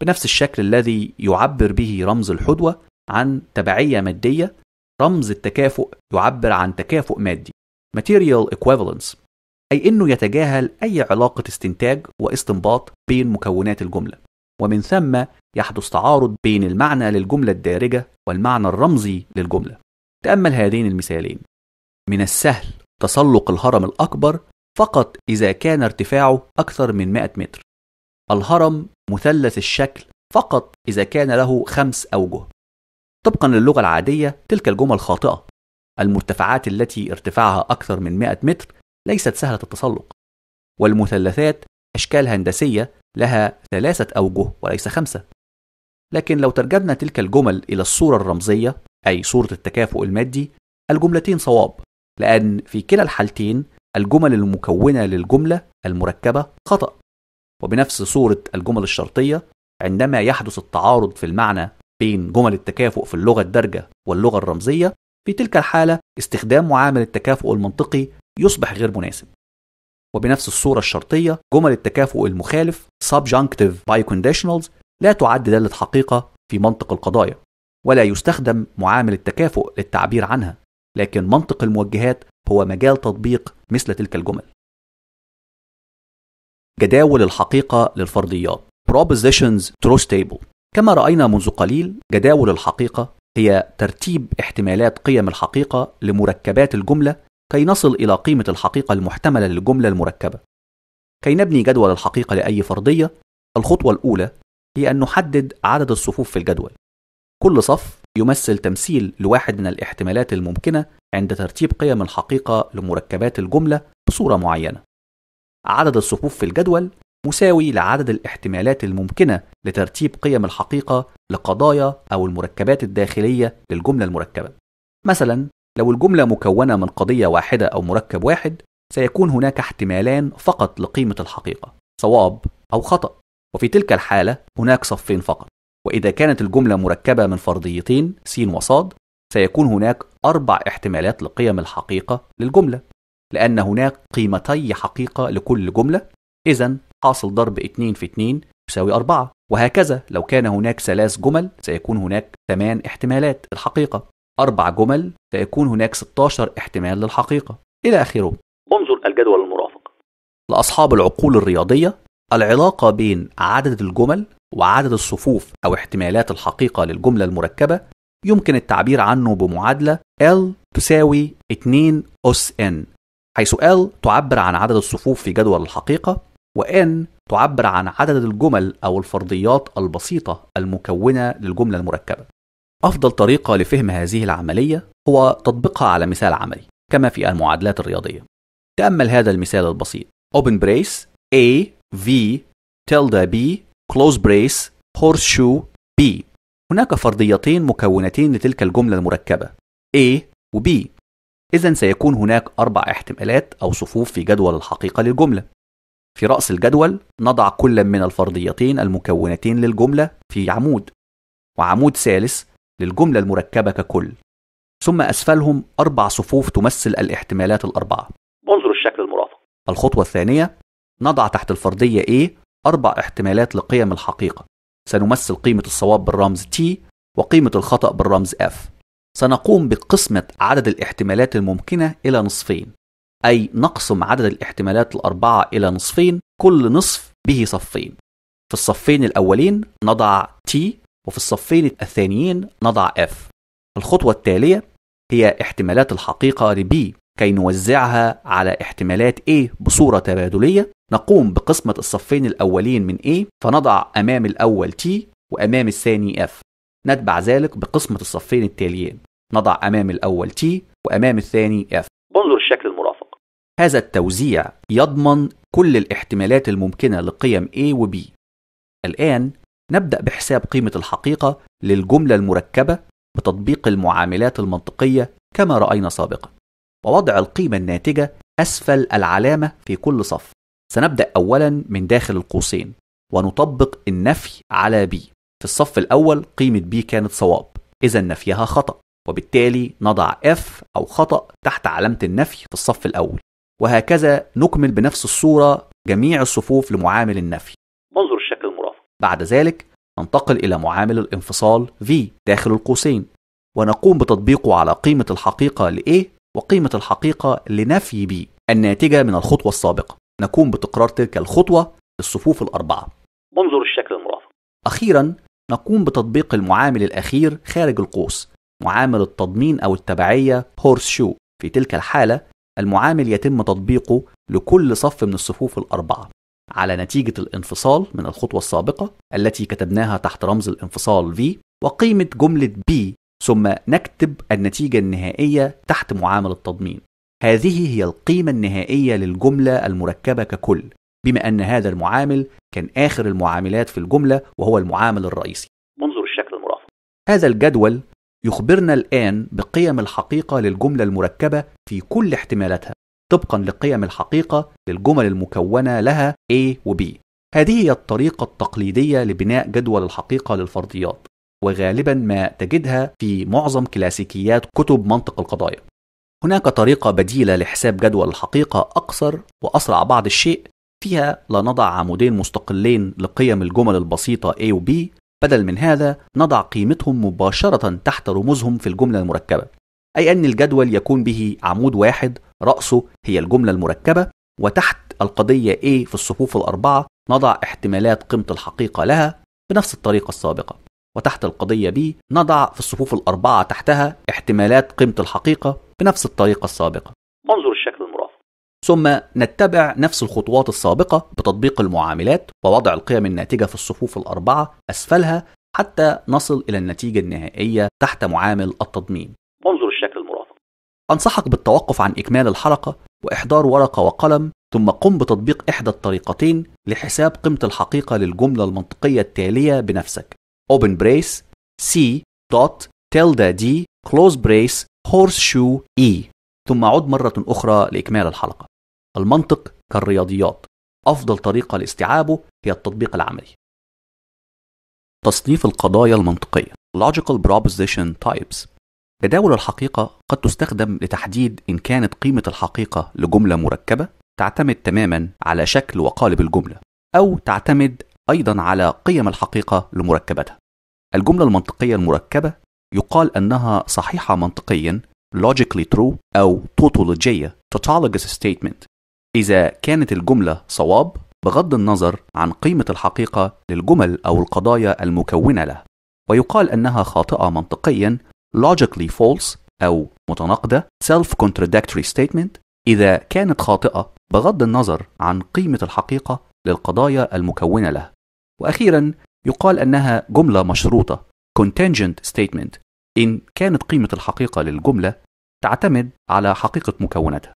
بنفس الشكل الذي يعبر به رمز الحدوة عن تبعية مادية رمز التكافؤ يعبر عن تكافؤ مادي material equivalence أي أنه يتجاهل أي علاقة استنتاج واستنباط بين مكونات الجملة ومن ثم يحدث تعارض بين المعنى للجملة الدارجة والمعنى الرمزي للجملة تأمل هذين المثالين من السهل تسلق الهرم الأكبر فقط إذا كان ارتفاعه أكثر من 100 متر. الهرم مثلث الشكل فقط إذا كان له خمس أوجه. طبقا للغة العادية تلك الجمل خاطئة. المرتفعات التي ارتفاعها أكثر من 100 متر ليست سهلة التسلق. والمثلثات أشكال هندسية لها ثلاثة أوجه وليس خمسة. لكن لو ترجمنا تلك الجمل إلى الصورة الرمزية أي صورة التكافؤ المادي الجملتين صواب لأن في كلا الحالتين الجمل المكونة للجملة المركبة خطأ وبنفس صورة الجمل الشرطية عندما يحدث التعارض في المعنى بين جمل التكافؤ في اللغة الدارجة واللغة الرمزية في تلك الحالة استخدام معامل التكافؤ المنطقي يصبح غير مناسب وبنفس الصورة الشرطية جمل التكافؤ المخالف subjunctive biconditionals لا تعد دالة حقيقة في منطق القضايا ولا يستخدم معامل التكافؤ للتعبير عنها لكن منطق الموجهات هو مجال تطبيق مثل تلك الجمل جداول الحقيقة للفرضيات Propositions Truth Table كما رأينا منذ قليل جداول الحقيقة هي ترتيب احتمالات قيم الحقيقة لمركبات الجملة كي نصل إلى قيمة الحقيقة المحتملة للجملة المركبة كي نبني جدول الحقيقة لأي فرضية الخطوة الأولى هي أن نحدد عدد الصفوف في الجدول كل صف يمثل تمثيل لواحد من الاحتمالات الممكنة عند ترتيب قيم الحقيقة لمركبات الجملة بصورة معينة. عدد الصفوف في الجدول مساوي لعدد الاحتمالات الممكنة لترتيب قيم الحقيقة لقضايا أو المركبات الداخلية للجملة المركبة. مثلا، لو الجملة مكونة من قضية واحدة أو مركب واحد، سيكون هناك احتمالان فقط لقيمة الحقيقة، صواب أو خطأ، وفي تلك الحالة هناك صفين فقط، وإذا كانت الجملة مركبة من فرضيتين س وص سيكون هناك أربع احتمالات لقيم الحقيقة للجملة لأن هناك قيمتي حقيقة لكل جملة إذا حاصل ضرب 2 في 2 يساوي 4 وهكذا لو كان هناك ثلاث جمل سيكون هناك 8 احتمالات الحقيقة أربع جمل سيكون هناك 16 احتمال للحقيقة إلى آخره انظر الجدول المرافق لأصحاب العقول الرياضية العلاقة بين عدد الجمل وعدد الصفوف أو احتمالات الحقيقة للجملة المركبة يمكن التعبير عنه بمعادلة L تساوي 2 أس N حيث L تعبر عن عدد الصفوف في جدول الحقيقة وN تعبر عن عدد الجمل أو الفرضيات البسيطة المكونة للجملة المركبة أفضل طريقة لفهم هذه العملية هو تطبيقها على مثال عملي كما في المعادلات الرياضية تأمل هذا المثال البسيط Open brace A V تلدا B close brace horseshoe B هناك فرضيتين مكونتين لتلك الجملة المركبة A و B إذا سيكون هناك أربع احتمالات أو صفوف في جدول الحقيقة للجملة في رأس الجدول نضع كل من الفرضيتين المكونتين للجملة في عمود وعمود ثالث للجملة المركبة ككل ثم أسفلهم أربع صفوف تمثل الاحتمالات الأربعة انظر الشكل المرافق الخطوة الثانية نضع تحت الفرضية A أربع احتمالات لقيم الحقيقة سنمثل قيمة الصواب بالرمز T وقيمة الخطأ بالرمز F سنقوم بقسمة عدد الاحتمالات الممكنة إلى نصفين أي نقسم عدد الاحتمالات الأربعة إلى نصفين كل نصف به صفين في الصفين الأولين نضع T وفي الصفين الثانيين نضع F الخطوة التالية هي احتمالات الحقيقة ل B كي نوزعها على احتمالات A بصورة تبادلية نقوم بقسمة الصفين الأولين من A فنضع أمام الأول T وأمام الثاني F نتبع ذلك بقسمة الصفين التاليين نضع أمام الأول T وأمام الثاني F انظر الشكل المرافق هذا التوزيع يضمن كل الاحتمالات الممكنة لقيم A و B الآن نبدأ بحساب قيمة الحقيقة للجملة المركبة بتطبيق المعاملات المنطقية كما رأينا سابقا ووضع القيمة الناتجة أسفل العلامة في كل صف سنبدأ أولا من داخل القوسين ونطبق النفي على بي في الصف الأول قيمة بي كانت صواب إذا نفيها خطأ وبالتالي نضع F أو خطأ تحت علامة النفي في الصف الأول وهكذا نكمل بنفس الصورة جميع الصفوف لمعامل النفي منظر الشكل المرافق بعد ذلك ننتقل إلى معامل الانفصال V داخل القوسين ونقوم بتطبيقه على قيمة الحقيقة لA A وقيمة الحقيقة لنفي B الناتجة من الخطوة السابقة نقوم بتكرار تلك الخطوة للصفوف الأربعة انظر الشكل المرافق أخيرا نقوم بتطبيق المعامل الأخير خارج القوس معامل التضمين أو التبعية هورس شو في تلك الحالة المعامل يتم تطبيقه لكل صف من الصفوف الأربعة على نتيجة الانفصال من الخطوة السابقة التي كتبناها تحت رمز الانفصال V وقيمة جملة B ثم نكتب النتيجة النهائية تحت معامل التضمين هذه هي القيمة النهائية للجملة المركبة ككل بما أن هذا المعامل كان آخر المعاملات في الجملة وهو المعامل الرئيسي منظر الشكل المرافق هذا الجدول يخبرنا الآن بقيم الحقيقة للجملة المركبة في كل احتمالاتها طبقا لقيم الحقيقة للجمل المكونة لها A و B هذه هي الطريقة التقليدية لبناء جدول الحقيقة للفرضيات وغالبا ما تجدها في معظم كلاسيكيات كتب منطق القضايا هناك طريقة بديلة لحساب جدول الحقيقة أقصر وأسرع بعض الشيء فيها لا نضع عمودين مستقلين لقيم الجمل البسيطة A و B بدل من هذا نضع قيمتهم مباشرة تحت رموزهم في الجملة المركبة أي أن الجدول يكون به عمود واحد رأسه هي الجملة المركبة وتحت القضية A في الصفوف الأربعة نضع احتمالات قيمة الحقيقة لها بنفس الطريقة السابقة وتحت القضية B نضع في الصفوف الأربعة تحتها احتمالات قيمة الحقيقة بنفس الطريقة السابقة انظر الشكل المرافق ثم نتبع نفس الخطوات السابقة بتطبيق المعاملات ووضع القيم الناتجة في الصفوف الأربعة أسفلها حتى نصل إلى النتيجة النهائية تحت معامل التضمين انظر الشكل المرافق أنصحك بالتوقف عن إكمال الحلقة وإحضار ورقة وقلم ثم قم بتطبيق إحدى الطريقتين لحساب قيمة الحقيقة للجملة المنطقية التالية بنفسك Open brace C dot tilde D close brace هورس شو إي ثم عد مرة أخرى لإكمال الحلقة المنطق كالرياضيات أفضل طريقة لاستيعابه هي التطبيق العملي تصنيف القضايا المنطقية Logical Proposition Types تداول الحقيقة قد تستخدم لتحديد إن كانت قيمة الحقيقة لجملة مركبة تعتمد تماما على شكل وقالب الجملة أو تعتمد أيضا على قيم الحقيقة لمركبتها الجملة المنطقية المركبة يقال أنها صحيحة منطقيا logically true أو tautologية tautologous statement إذا كانت الجملة صواب بغض النظر عن قيمة الحقيقة للجمل أو القضايا المكونة له ويقال أنها خاطئة منطقيا logically false أو متناقضة self-contradictory statement إذا كانت خاطئة بغض النظر عن قيمة الحقيقة للقضايا المكونة له وأخيرا يقال أنها جملة مشروطة contingent statement إن كانت قيمة الحقيقة للجملة تعتمد على حقيقة مكوناتها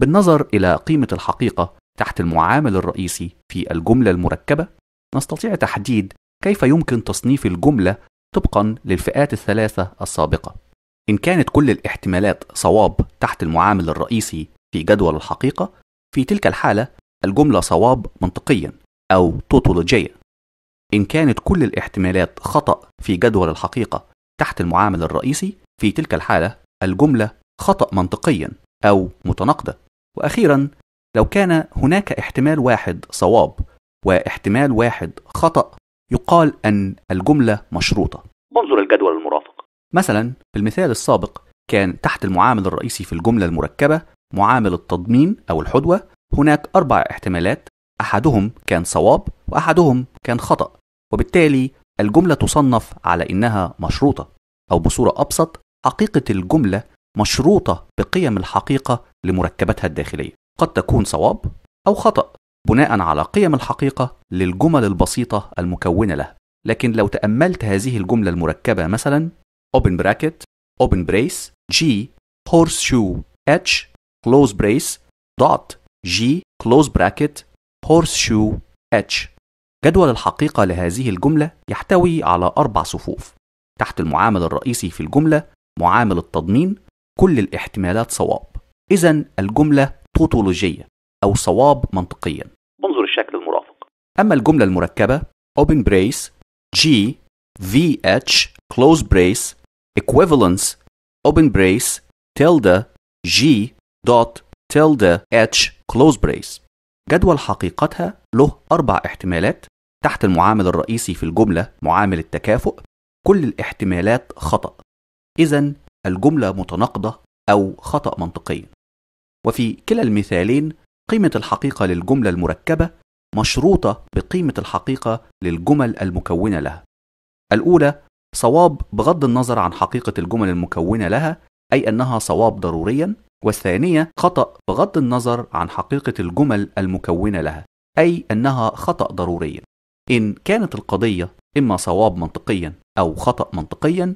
بالنظر إلى قيمة الحقيقة تحت المعامل الرئيسي في الجملة المركبة نستطيع تحديد كيف يمكن تصنيف الجملة طبقا للفئات الثلاثة السابقة إن كانت كل الاحتمالات صواب تحت المعامل الرئيسي في جدول الحقيقة في تلك الحالة الجملة صواب منطقيا أو توتولوجيا إن كانت كل الاحتمالات خطأ في جدول الحقيقة تحت المعامل الرئيسي في تلك الحالة الجملة خطأ منطقيا أو متناقضة وأخيرا لو كان هناك احتمال واحد صواب واحتمال واحد خطأ يقال أن الجملة مشروطة انظر الجدول المرافق مثلا في المثال السابق كان تحت المعامل الرئيسي في الجملة المركبة معامل التضمين أو الحدوة هناك أربع احتمالات أحدهم كان صواب وأحدهم كان خطأ وبالتالي الجملة تصنف على إنها مشروطة أو بصورة أبسط حقيقة الجملة مشروطة بقيم الحقيقة لمركباتها الداخلية قد تكون صواب أو خطأ بناء على قيم الحقيقة للجمل البسيطة المكونة لها لكن لو تأملت هذه الجملة المركبة مثلا open bracket open brace G horseshoe H close brace dot G close bracket horseshoe H جدول الحقيقة لهذه الجملة يحتوي على أربع صفوف تحت المعامل الرئيسي في الجملة معامل التضمين كل الاحتمالات صواب إذا الجملة توتولوجية أو صواب منطقيا انظر الشكل المرافق أما الجملة المركبة open brace G h close brace equivalence open brace tilde G dot tilde H close brace جدول حقيقتها له أربع احتمالات تحت المعامل الرئيسي في الجملة معامل التكافؤ كل الاحتمالات خطأ إذا الجملة متناقضة أو خطأ منطقيا وفي كلا المثالين قيمة الحقيقة للجملة المركبة مشروطة بقيمة الحقيقة للجمل المكونة لها الأولى صواب بغض النظر عن حقيقة الجمل المكونة لها أي أنها صواب ضروريا والثانية خطأ بغض النظر عن حقيقة الجمل المكونة لها أي أنها خطأ ضروريا إن كانت القضية إما صواب منطقيا أو خطأ منطقيا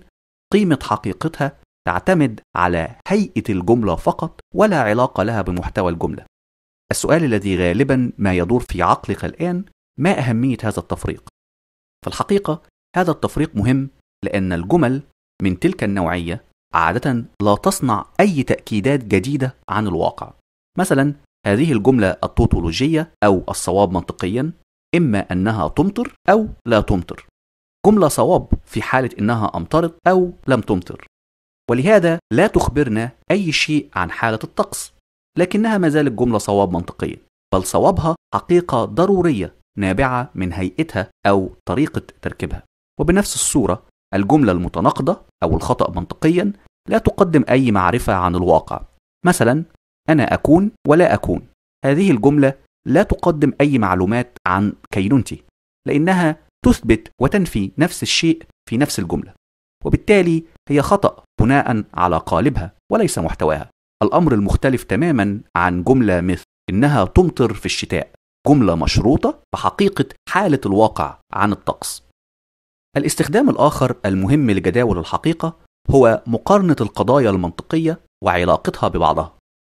قيمة حقيقتها تعتمد على هيئة الجملة فقط ولا علاقة لها بمحتوى الجملة السؤال الذي غالبا ما يدور في عقلك الآن ما أهمية هذا التفريق؟ في الحقيقة هذا التفريق مهم لأن الجمل من تلك النوعية عادة لا تصنع أي تأكيدات جديدة عن الواقع مثلا هذه الجملة التوتولوجية أو الصواب منطقيا إما أنها تمطر أو لا تمطر جملة صواب في حالة إنها أمطرت أو لم تمطر ولهذا لا تخبرنا أي شيء عن حالة الطقس لكنها ما زالت جملة صواب منطقية بل صوابها حقيقة ضرورية نابعة من هيئتها أو طريقة تركيبها وبنفس الصورة الجملة المتناقضة أو الخطأ منطقيا لا تقدم أي معرفة عن الواقع مثلا أنا أكون ولا أكون هذه الجملة لا تقدم أي معلومات عن كينونتي لأنها تثبت وتنفي نفس الشيء في نفس الجملة وبالتالي هي خطأ بناء على قالبها وليس محتواها الأمر المختلف تماما عن جملة مثل إنها تمطر في الشتاء جملة مشروطة بحقيقة حالة الواقع عن الطقس الاستخدام الآخر المهم لجداول الحقيقة هو مقارنة القضايا المنطقية وعلاقتها ببعضها.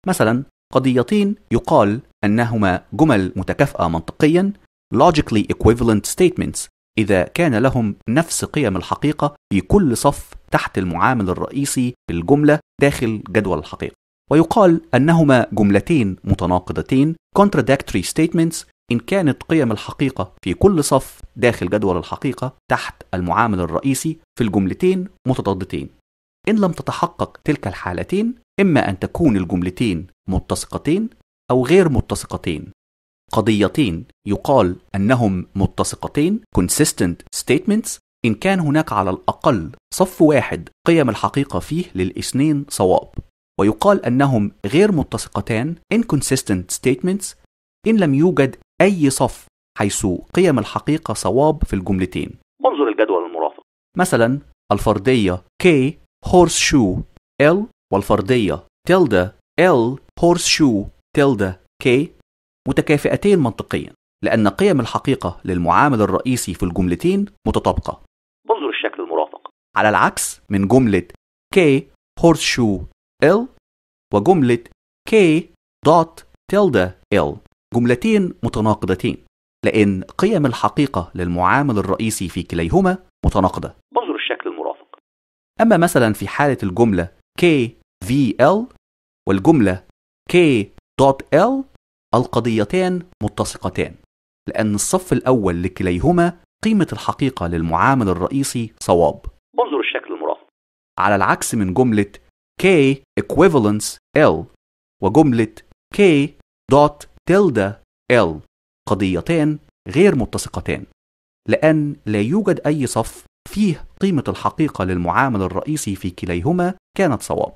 مثلا قضيتين يقال أنهما جمل متكافئة منطقيا logically equivalent statements إذا كان لهم نفس قيم الحقيقة في كل صف تحت المعامل الرئيسي بالجمله داخل جدول الحقيقة. ويقال أنهما جملتين متناقضتين contradictory statements إن كانت قيم الحقيقة في كل صف داخل جدول الحقيقة تحت المعامل الرئيسي في الجملتين متضادتين. إن لم تتحقق تلك الحالتين إما أن تكون الجملتين متسقتين أو غير متسقتين. قضيتين يقال أنهم متسقتين consistent statements إن كان هناك على الأقل صف واحد قيم الحقيقة فيه للاثنين صواب ويقال أنهم غير متسقتان inconsistent statements إن لم يوجد أي صف حيث قيم الحقيقة صواب في الجملتين انظر الجدول المرافق مثلا الفردية K horseshoe L والفردية tilde L شو tilde K متكافئتين منطقيا لأن قيم الحقيقة للمعامل الرئيسي في الجملتين متطابقة انظر الشكل المرافق على العكس من جملة K شو L وجملة K dot tilde L جملتين متناقضتين لأن قيم الحقيقة للمعامل الرئيسي في كليهما متناقضة انظر الشكل المرافق أما مثلا في حالة الجملة KVL والجملة K.L القضيتان متسقتان لأن الصف الأول لكليهما قيمة الحقيقة للمعامل الرئيسي صواب انظر الشكل المرافق على العكس من جملة K equivalence L وجملة K dot تلدا ال قضيتان غير متسقتان لأن لا يوجد أي صف فيه قيمة الحقيقة للمعامل الرئيسي في كليهما كانت صواب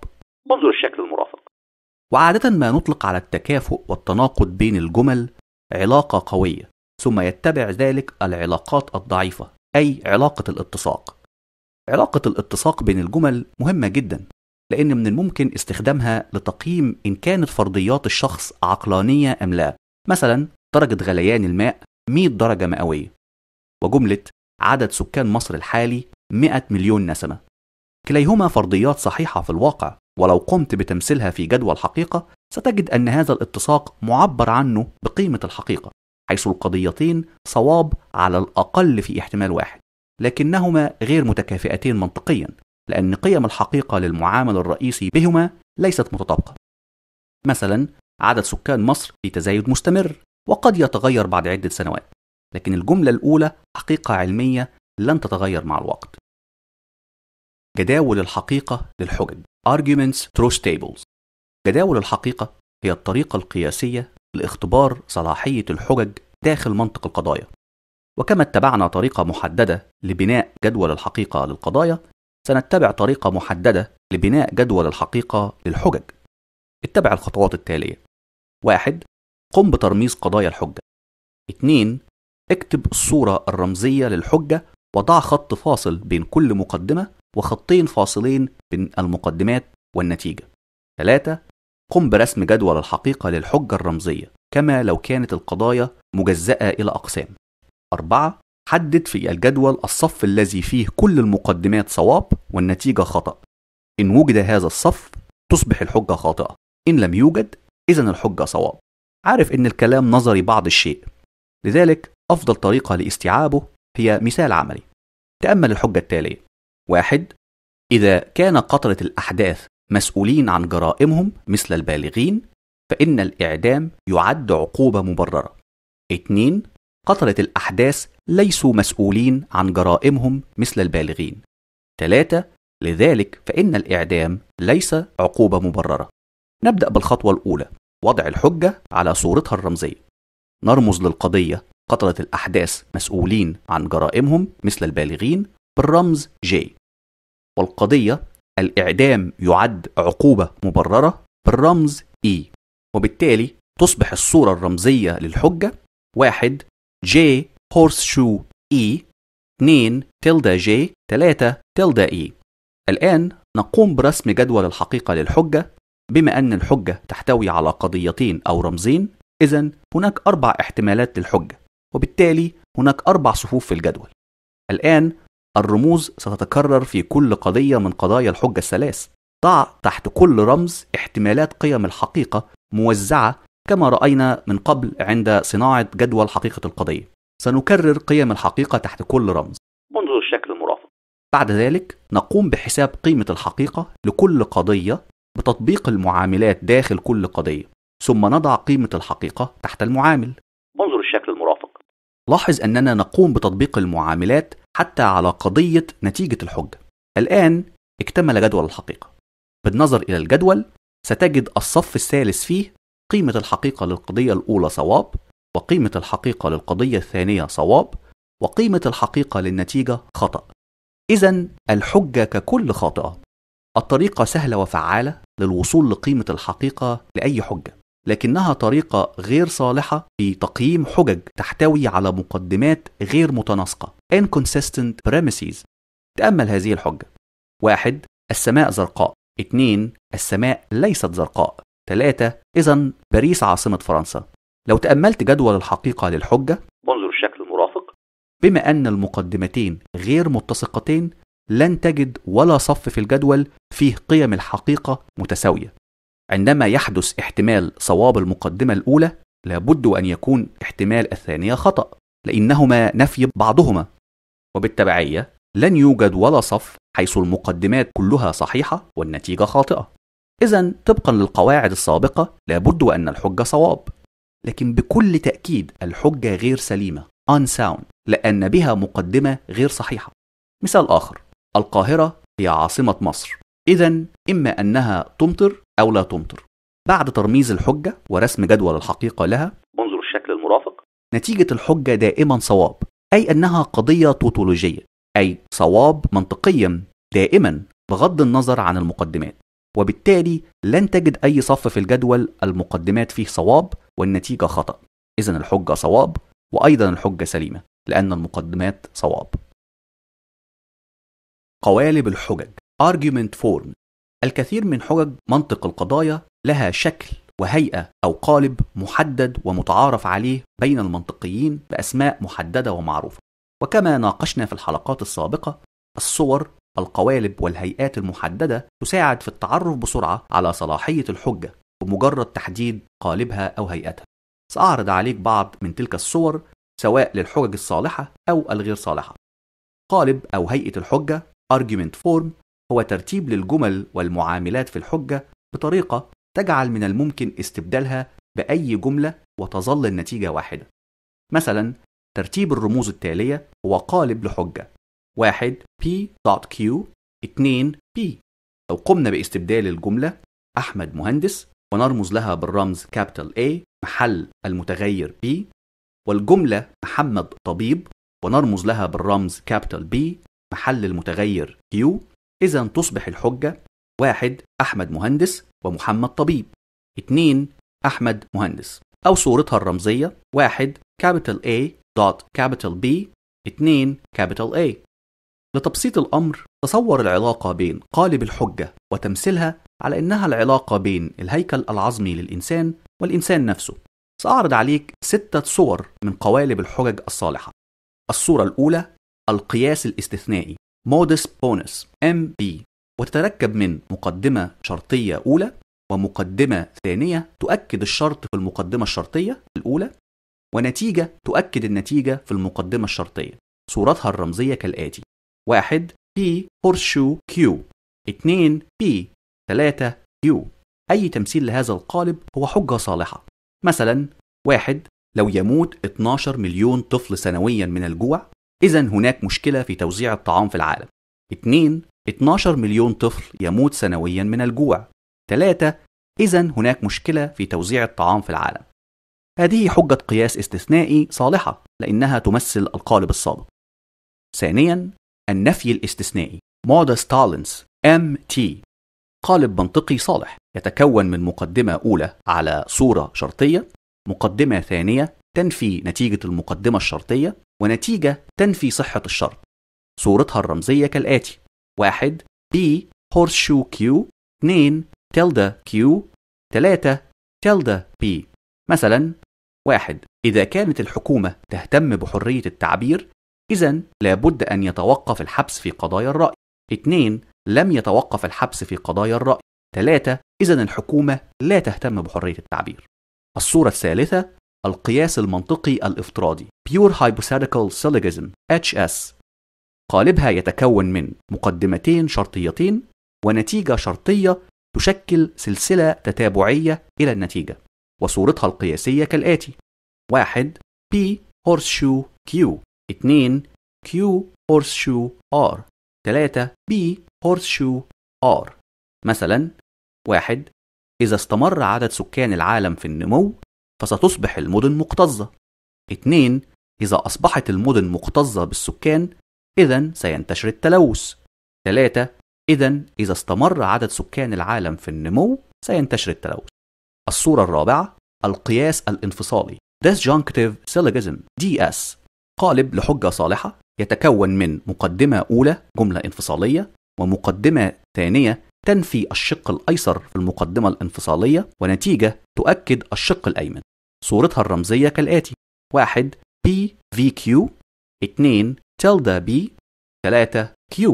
انظر الشكل المرافق وعادة ما نطلق على التكافؤ والتناقض بين الجمل علاقة قوية ثم يتبع ذلك العلاقات الضعيفة أي علاقة الاتساق علاقة الاتساق بين الجمل مهمة جدا لأن من الممكن استخدامها لتقييم إن كانت فرضيات الشخص عقلانية أم لا مثلا درجة غليان الماء 100 درجة مئوية وجملة عدد سكان مصر الحالي 100 مليون نسمة كليهما فرضيات صحيحة في الواقع ولو قمت بتمثيلها في جدوى الحقيقة ستجد أن هذا الاتساق معبر عنه بقيمة الحقيقة حيث القضيتين صواب على الأقل في احتمال واحد لكنهما غير متكافئتين منطقيا لأن قيم الحقيقة للمعامل الرئيسي بهما ليست متطابقة. مثلا عدد سكان مصر في تزايد مستمر وقد يتغير بعد عدة سنوات، لكن الجملة الأولى حقيقة علمية لن تتغير مع الوقت. جداول الحقيقة للحجج Arguments Truth Tables جداول الحقيقة هي الطريقة القياسية لاختبار صلاحية الحجج داخل منطق القضايا وكما اتبعنا طريقة محددة لبناء جدول الحقيقة للقضايا سنتبع طريقة محددة لبناء جدول الحقيقة للحجج. اتبع الخطوات التالية: واحد قم بترميز قضايا الحجة. اتنين اكتب الصورة الرمزية للحجة وضع خط فاصل بين كل مقدمة وخطين فاصلين بين المقدمات والنتيجة. ثلاثة قم برسم جدول الحقيقة للحجة الرمزية كما لو كانت القضايا مجزأة إلى أقسام. أربعة حدد في الجدول الصف الذي فيه كل المقدمات صواب والنتيجة خطأ إن وجد هذا الصف تصبح الحجة خاطئة إن لم يوجد إذا الحجة صواب عارف إن الكلام نظري بعض الشيء لذلك أفضل طريقة لاستيعابه هي مثال عملي تأمل الحجة التالية واحد إذا كان قطرة الأحداث مسؤولين عن جرائمهم مثل البالغين فإن الإعدام يعد عقوبة مبررة 2 قتلة الأحداث ليسوا مسؤولين عن جرائمهم مثل البالغين. ثلاثة: لذلك فإن الإعدام ليس عقوبة مبررة. نبدأ بالخطوة الأولى وضع الحجة على صورتها الرمزية. نرمز للقضية قتلة الأحداث مسؤولين عن جرائمهم مثل البالغين بالرمز جي. والقضية الإعدام يعد عقوبة مبررة بالرمز إي. E. وبالتالي تصبح الصورة الرمزية للحجة واحد J horseshoe E 2 تلدا J 3 تلدا E الآن نقوم برسم جدول الحقيقة للحجة بما أن الحجة تحتوي على قضيتين أو رمزين إذا هناك أربع احتمالات للحجة وبالتالي هناك أربع صفوف في الجدول الآن الرموز ستتكرر في كل قضية من قضايا الحجة الثلاث ضع تحت كل رمز احتمالات قيم الحقيقة موزعة كما راينا من قبل عند صناعه جدول حقيقه القضيه سنكرر قيم الحقيقه تحت كل رمز منذ الشكل المرافق بعد ذلك نقوم بحساب قيمه الحقيقه لكل قضيه بتطبيق المعاملات داخل كل قضيه ثم نضع قيمه الحقيقه تحت المعامل منظر الشكل المرافق لاحظ اننا نقوم بتطبيق المعاملات حتى على قضيه نتيجه الحجه الان اكتمل جدول الحقيقه بالنظر الى الجدول ستجد الصف الثالث فيه قيمة الحقيقة للقضية الأولى صواب وقيمة الحقيقة للقضية الثانية صواب وقيمة الحقيقة للنتيجة خطأ إذا الحجة ككل خاطئة الطريقة سهلة وفعالة للوصول لقيمة الحقيقة لأي حجة لكنها طريقة غير صالحة في تقييم حجج تحتوي على مقدمات غير متناسقة inconsistent premises تأمل هذه الحجة واحد السماء زرقاء اثنين السماء ليست زرقاء 3 إذا باريس عاصمة فرنسا لو تأملت جدول الحقيقة للحجة انظر الشكل المرافق بما أن المقدمتين غير متسقتين لن تجد ولا صف في الجدول فيه قيم الحقيقة متساوية عندما يحدث احتمال صواب المقدمة الأولى لابد أن يكون احتمال الثانية خطأ لأنهما نفي بعضهما وبالتبعية لن يوجد ولا صف حيث المقدمات كلها صحيحة والنتيجة خاطئة إذا طبقا للقواعد السابقة لابد وأن الحجة صواب لكن بكل تأكيد الحجة غير سليمة unsound لأن بها مقدمة غير صحيحة مثال آخر القاهرة هي عاصمة مصر إذا إما أنها تمطر أو لا تمطر بعد ترميز الحجة ورسم جدول الحقيقة لها انظر الشكل المرافق نتيجة الحجة دائما صواب أي أنها قضية توتولوجية أي صواب منطقيا دائما بغض النظر عن المقدمات وبالتالي لن تجد أي صف في الجدول المقدمات فيه صواب والنتيجة خطأ إذا الحجة صواب وأيضا الحجة سليمة لأن المقدمات صواب قوالب الحجج argument form الكثير من حجج منطق القضايا لها شكل وهيئة أو قالب محدد ومتعارف عليه بين المنطقيين بأسماء محددة ومعروفة وكما ناقشنا في الحلقات السابقة الصور القوالب والهيئات المحددة تساعد في التعرف بسرعة على صلاحية الحجة بمجرد تحديد قالبها أو هيئتها. سأعرض عليك بعض من تلك الصور سواء للحجج الصالحة أو الغير صالحة. قالب أو هيئة الحجة argument form هو ترتيب للجمل والمعاملات في الحجة بطريقة تجعل من الممكن استبدالها بأي جملة وتظل النتيجة واحدة. مثلا ترتيب الرموز التالية هو قالب لحجة واحد P.Q 2 P لو قمنا باستبدال الجملة أحمد مهندس ونرمز لها بالرمز كابيتال A محل المتغير B والجملة محمد طبيب ونرمز لها بالرمز كابيتال B محل المتغير Q إذا تصبح الحجة واحد أحمد مهندس ومحمد طبيب اتنين أحمد مهندس أو صورتها الرمزية واحد كابيتال A دوت كابيتال B اتنين كابيتال A لتبسيط الأمر تصور العلاقة بين قالب الحجة وتمثيلها على إنها العلاقة بين الهيكل العظمي للإنسان والإنسان نفسه سأعرض عليك ستة صور من قوالب الحجج الصالحة الصورة الأولى القياس الاستثنائي مودس بونس ام بي وتتركب من مقدمة شرطية أولى ومقدمة ثانية تؤكد الشرط في المقدمة الشرطية الأولى ونتيجة تؤكد النتيجة في المقدمة الشرطية صورتها الرمزية كالآتي واحد P horseshoe Q اتنين P تلاتة كيو أي تمثيل لهذا القالب هو حجة صالحة مثلا واحد لو يموت 12 مليون طفل سنويا من الجوع إذا هناك مشكلة في توزيع الطعام في العالم 2 12 مليون طفل يموت سنويا من الجوع 3 إذا هناك مشكلة في توزيع الطعام في العالم هذه حجة قياس استثنائي صالحة لأنها تمثل القالب السابق ثانيا النفي الاستثنائي مودس ستالينز ام تي قالب منطقي صالح يتكون من مقدمة أولى على صورة شرطية مقدمة ثانية تنفي نتيجة المقدمة الشرطية ونتيجة تنفي صحة الشرط صورتها الرمزية كالآتي 1 B horseshoe Q 2 تلدا Q 3 تلدا بي مثلا واحد إذا كانت الحكومة تهتم بحرية التعبير إذا لابد أن يتوقف الحبس في قضايا الرأي. 2. لم يتوقف الحبس في قضايا الرأي. 3. إذا الحكومة لا تهتم بحرية التعبير. الصورة الثالثة القياس المنطقي الافتراضي Pure Hypothetical Syllogism HS قالبها يتكون من مقدمتين شرطيتين ونتيجة شرطية تشكل سلسلة تتابعية إلى النتيجة وصورتها القياسية كالآتي 1 P horseshoe Q 2 Q horseshoe R 3 B horseshoe R مثلا واحد إذا استمر عدد سكان العالم في النمو فستصبح المدن مكتظة 2 إذا أصبحت المدن مكتظة بالسكان إذا سينتشر التلوث 3 إذا إذا استمر عدد سكان العالم في النمو سينتشر التلوث الصورة الرابعة القياس الانفصالي Disjunctive Syllogism DS قالب لحجة صالحة يتكون من مقدمة أولى جملة انفصالية ومقدمة ثانية تنفي الشق الأيسر في المقدمة الانفصالية ونتيجة تؤكد الشق الأيمن صورتها الرمزية كالآتي 1 P V Q 2 تلدا B 3 Q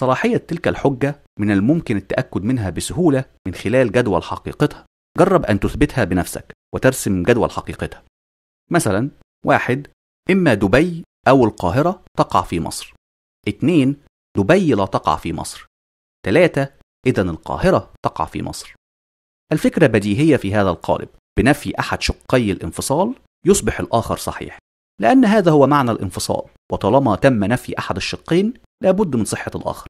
صلاحية تلك الحجة من الممكن التأكد منها بسهولة من خلال جدول حقيقتها جرب أن تثبتها بنفسك وترسم جدول حقيقتها مثلا 1 إما دبي أو القاهرة تقع في مصر. اتنين دبي لا تقع في مصر. تلاتة إذا القاهرة تقع في مصر. الفكرة بديهية في هذا القالب، بنفي أحد شقي الانفصال يصبح الآخر صحيح، لأن هذا هو معنى الانفصال، وطالما تم نفي أحد الشقين لابد من صحة الآخر.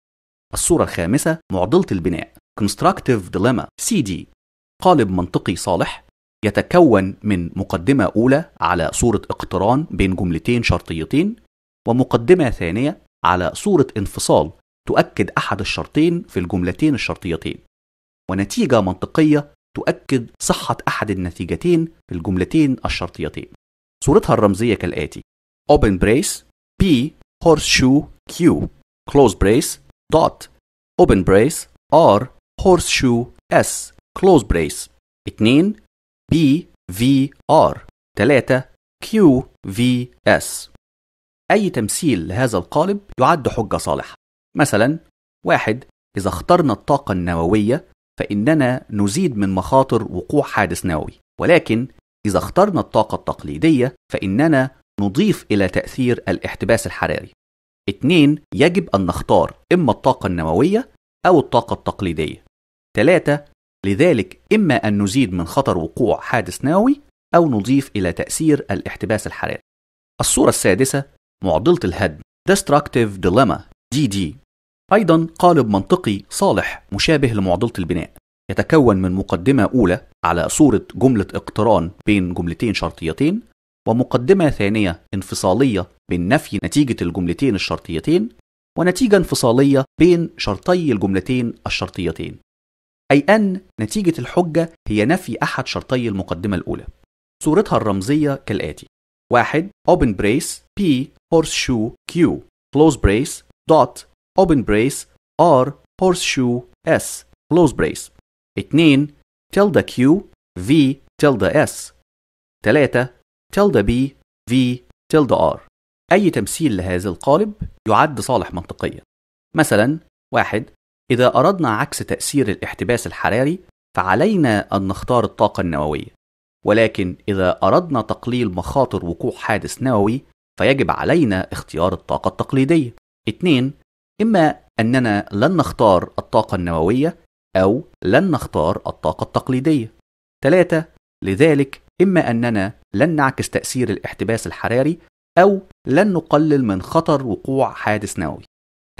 الصورة الخامسة معضلة البناء Constructive Dilemma CD قالب منطقي صالح يتكون من مقدمة أولى على صورة اقتران بين جملتين شرطيتين ومقدمة ثانية على صورة انفصال تؤكد أحد الشرطين في الجملتين الشرطيتين ونتيجة منطقية تؤكد صحة أحد النتيجتين في الجملتين الشرطيتين صورتها الرمزية كالآتي open brace P horseshoe Q close brace dot open brace R horseshoe S close brace 2 بي في R 3 كيو في اس أي تمثيل لهذا القالب يعد حجة صالحة مثلا واحد إذا اخترنا الطاقة النووية فإننا نزيد من مخاطر وقوع حادث نووي ولكن إذا اخترنا الطاقة التقليدية فإننا نضيف إلى تأثير الاحتباس الحراري اثنين يجب أن نختار إما الطاقة النووية أو الطاقة التقليدية ثلاثة لذلك إما أن نزيد من خطر وقوع حادث نووي أو نضيف إلى تأثير الاحتباس الحراري. الصورة السادسة معضلة الهدم Destructive Dilemma DD أيضا قالب منطقي صالح مشابه لمعضلة البناء يتكون من مقدمة أولى على صورة جملة اقتران بين جملتين شرطيتين ومقدمة ثانية انفصالية بين نفي نتيجة الجملتين الشرطيتين ونتيجة انفصالية بين شرطي الجملتين الشرطيتين أي أن نتيجة الحجة هي نفي أحد شرطي المقدمة الأولى صورتها الرمزية كالآتي 1. Open brace P horseshoe Q Close brace dot Open brace R horseshoe S Close brace 2. Tilde Q V tilde S 3. tilde B V tilde R أي تمثيل لهذا القالب يعد صالح منطقيا مثلا 1. إذا أردنا عكس تأثير الاحتباس الحراري فعلينا أن نختار الطاقة النووية ولكن إذا أردنا تقليل مخاطر وقوع حادث نووي فيجب علينا اختيار الطاقة التقليدية اثنين إما أننا لن نختار الطاقة النووية أو لن نختار الطاقة التقليدية ثلاثة لذلك إما أننا لن نعكس تأثير الاحتباس الحراري أو لن نقلل من خطر وقوع حادث نووي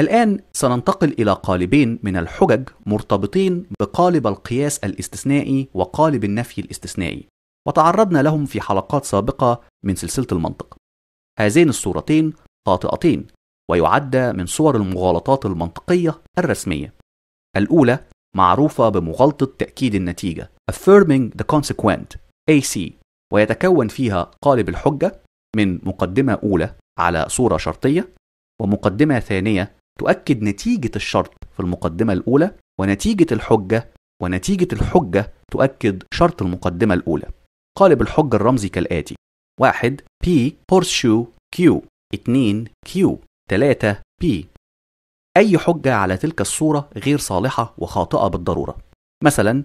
الآن سننتقل إلى قالبين من الحجج مرتبطين بقالب القياس الاستثنائي وقالب النفي الاستثنائي، وتعرضنا لهم في حلقات سابقة من سلسلة المنطق. هذين الصورتين خاطئتين، ويعد من صور المغالطات المنطقية الرسمية. الأولى معروفة بمغالطة تأكيد النتيجة Affirming the Consequent AC ويتكون فيها قالب الحجة من مقدمة أولى على صورة شرطية ومقدمة ثانية تؤكد نتيجة الشرط في المقدمة الأولى ونتيجة الحجة ونتيجة الحجة تؤكد شرط المقدمة الأولى قالب الحج الرمزي كالآتي 1 P horseshoe Q 2 Q 3 P أي حجة على تلك الصورة غير صالحة وخاطئة بالضرورة مثلا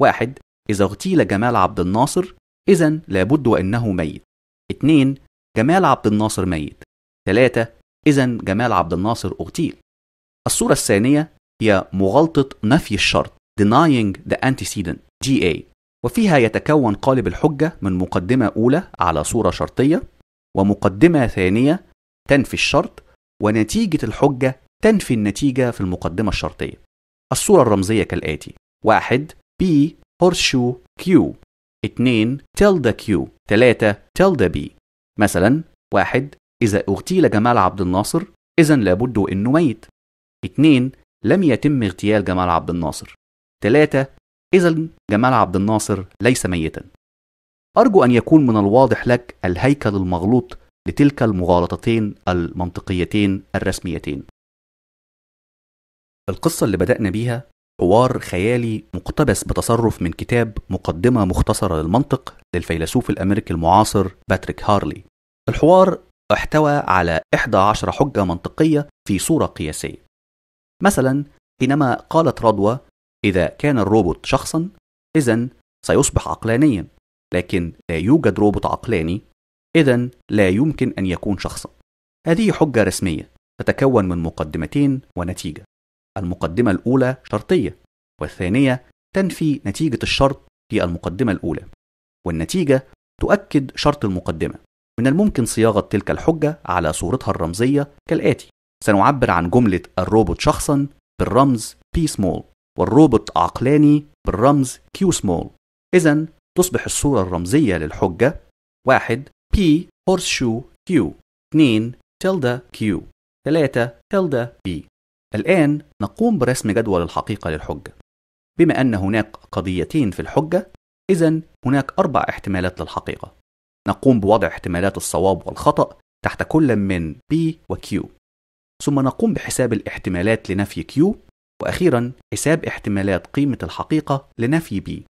1. إذا اغتيل جمال عبد الناصر إذا لابد وأنه ميت 2 جمال عبد الناصر ميت 3 إذا جمال عبد الناصر اغتيل. الصورة الثانية هي مغالطة نفي الشرط denying the antecedent DA وفيها يتكون قالب الحجة من مقدمة أولى على صورة شرطية ومقدمة ثانية تنفي الشرط ونتيجة الحجة تنفي النتيجة في المقدمة الشرطية. الصورة الرمزية كالآتي: 1 B horseshoe Q 2 tilde Q 3 tilde B مثلا 1 إذا اغتيل جمال عبد الناصر إذا لابد إنه ميت. اتنين لم يتم اغتيال جمال عبد الناصر. تلاتة إذا جمال عبد الناصر ليس ميتا. أرجو أن يكون من الواضح لك الهيكل المغلوط لتلك المغالطتين المنطقيتين الرسميتين. القصة اللي بدأنا بيها حوار خيالي مقتبس بتصرف من كتاب مقدمة مختصرة للمنطق للفيلسوف الأمريكي المعاصر باتريك هارلي. الحوار احتوى على 11 حجة منطقية في صورة قياسية. مثلا حينما قالت رضوى إذا كان الروبوت شخصا إذا سيصبح عقلانيا لكن لا يوجد روبوت عقلاني إذا لا يمكن أن يكون شخصا. هذه حجة رسمية تتكون من مقدمتين ونتيجة. المقدمة الأولى شرطية والثانية تنفي نتيجة الشرط في المقدمة الأولى والنتيجة تؤكد شرط المقدمة من الممكن صياغة تلك الحجة على صورتها الرمزية كالآتي سنعبر عن جملة الروبوت شخصا بالرمز P small والروبوت عقلاني بالرمز Q small إذا تصبح الصورة الرمزية للحجة 1 P horseshoe Q 2 tilde Q 3 tilde P الآن نقوم برسم جدول الحقيقة للحجة بما أن هناك قضيتين في الحجة إذا هناك أربع احتمالات للحقيقة نقوم بوضع احتمالات الصواب والخطأ تحت كل من P و Q ثم نقوم بحساب الاحتمالات لنفي Q وأخيرا حساب احتمالات قيمة الحقيقة لنفي B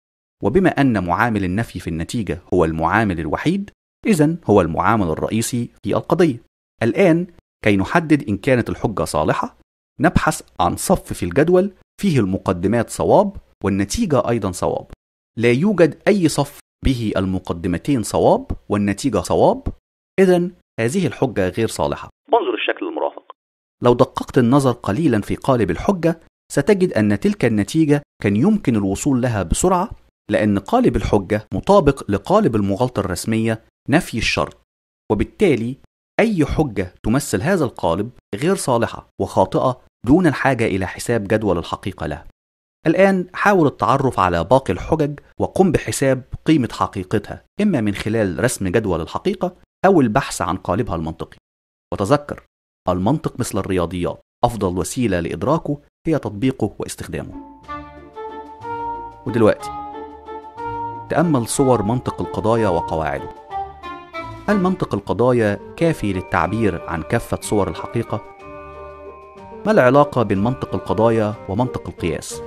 وبما أن معامل النفي في النتيجة هو المعامل الوحيد إذا هو المعامل الرئيسي في القضية الآن كي نحدد إن كانت الحجة صالحة نبحث عن صف في الجدول فيه المقدمات صواب والنتيجة أيضا صواب لا يوجد أي صف به المقدمتين صواب والنتيجة صواب إذا هذه الحجة غير صالحة انظر الشكل المرافق لو دققت النظر قليلا في قالب الحجة ستجد أن تلك النتيجة كان يمكن الوصول لها بسرعة لأن قالب الحجة مطابق لقالب المغالطة الرسمية نفي الشرط وبالتالي أي حجة تمثل هذا القالب غير صالحة وخاطئة دون الحاجة إلى حساب جدول الحقيقة له الآن حاول التعرف على باقي الحجج وقم بحساب قيمة حقيقتها إما من خلال رسم جدول الحقيقة أو البحث عن قالبها المنطقي. وتذكر المنطق مثل الرياضيات أفضل وسيلة لإدراكه هي تطبيقه واستخدامه. ودلوقتي تأمل صور منطق القضايا وقواعده. هل منطق القضايا كافي للتعبير عن كافة صور الحقيقة؟ ما العلاقة بين منطق القضايا ومنطق القياس؟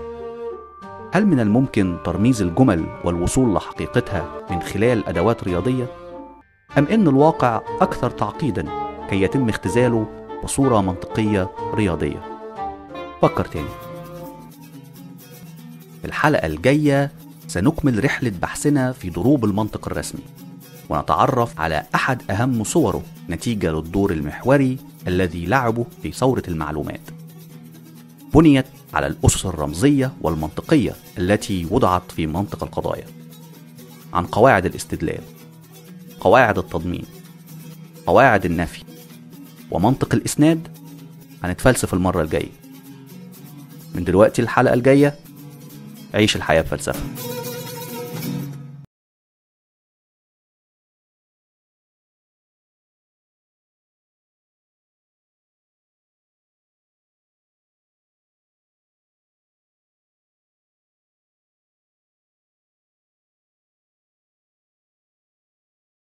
هل من الممكن ترميز الجمل والوصول لحقيقتها من خلال أدوات رياضية؟ أم إن الواقع أكثر تعقيدا كي يتم اختزاله بصورة منطقية رياضية؟ فكر تاني في الحلقة الجاية سنكمل رحلة بحثنا في ضروب المنطق الرسمي ونتعرف على أحد أهم صوره نتيجة للدور المحوري الذي لعبه في ثورة المعلومات بنيت على الأسس الرمزية والمنطقية التي وضعت في منطق القضايا عن قواعد الاستدلال قواعد التضمين قواعد النفي ومنطق الإسناد هنتفلسف المرة الجاية من دلوقتي الحلقة الجاية عيش الحياة بفلسفة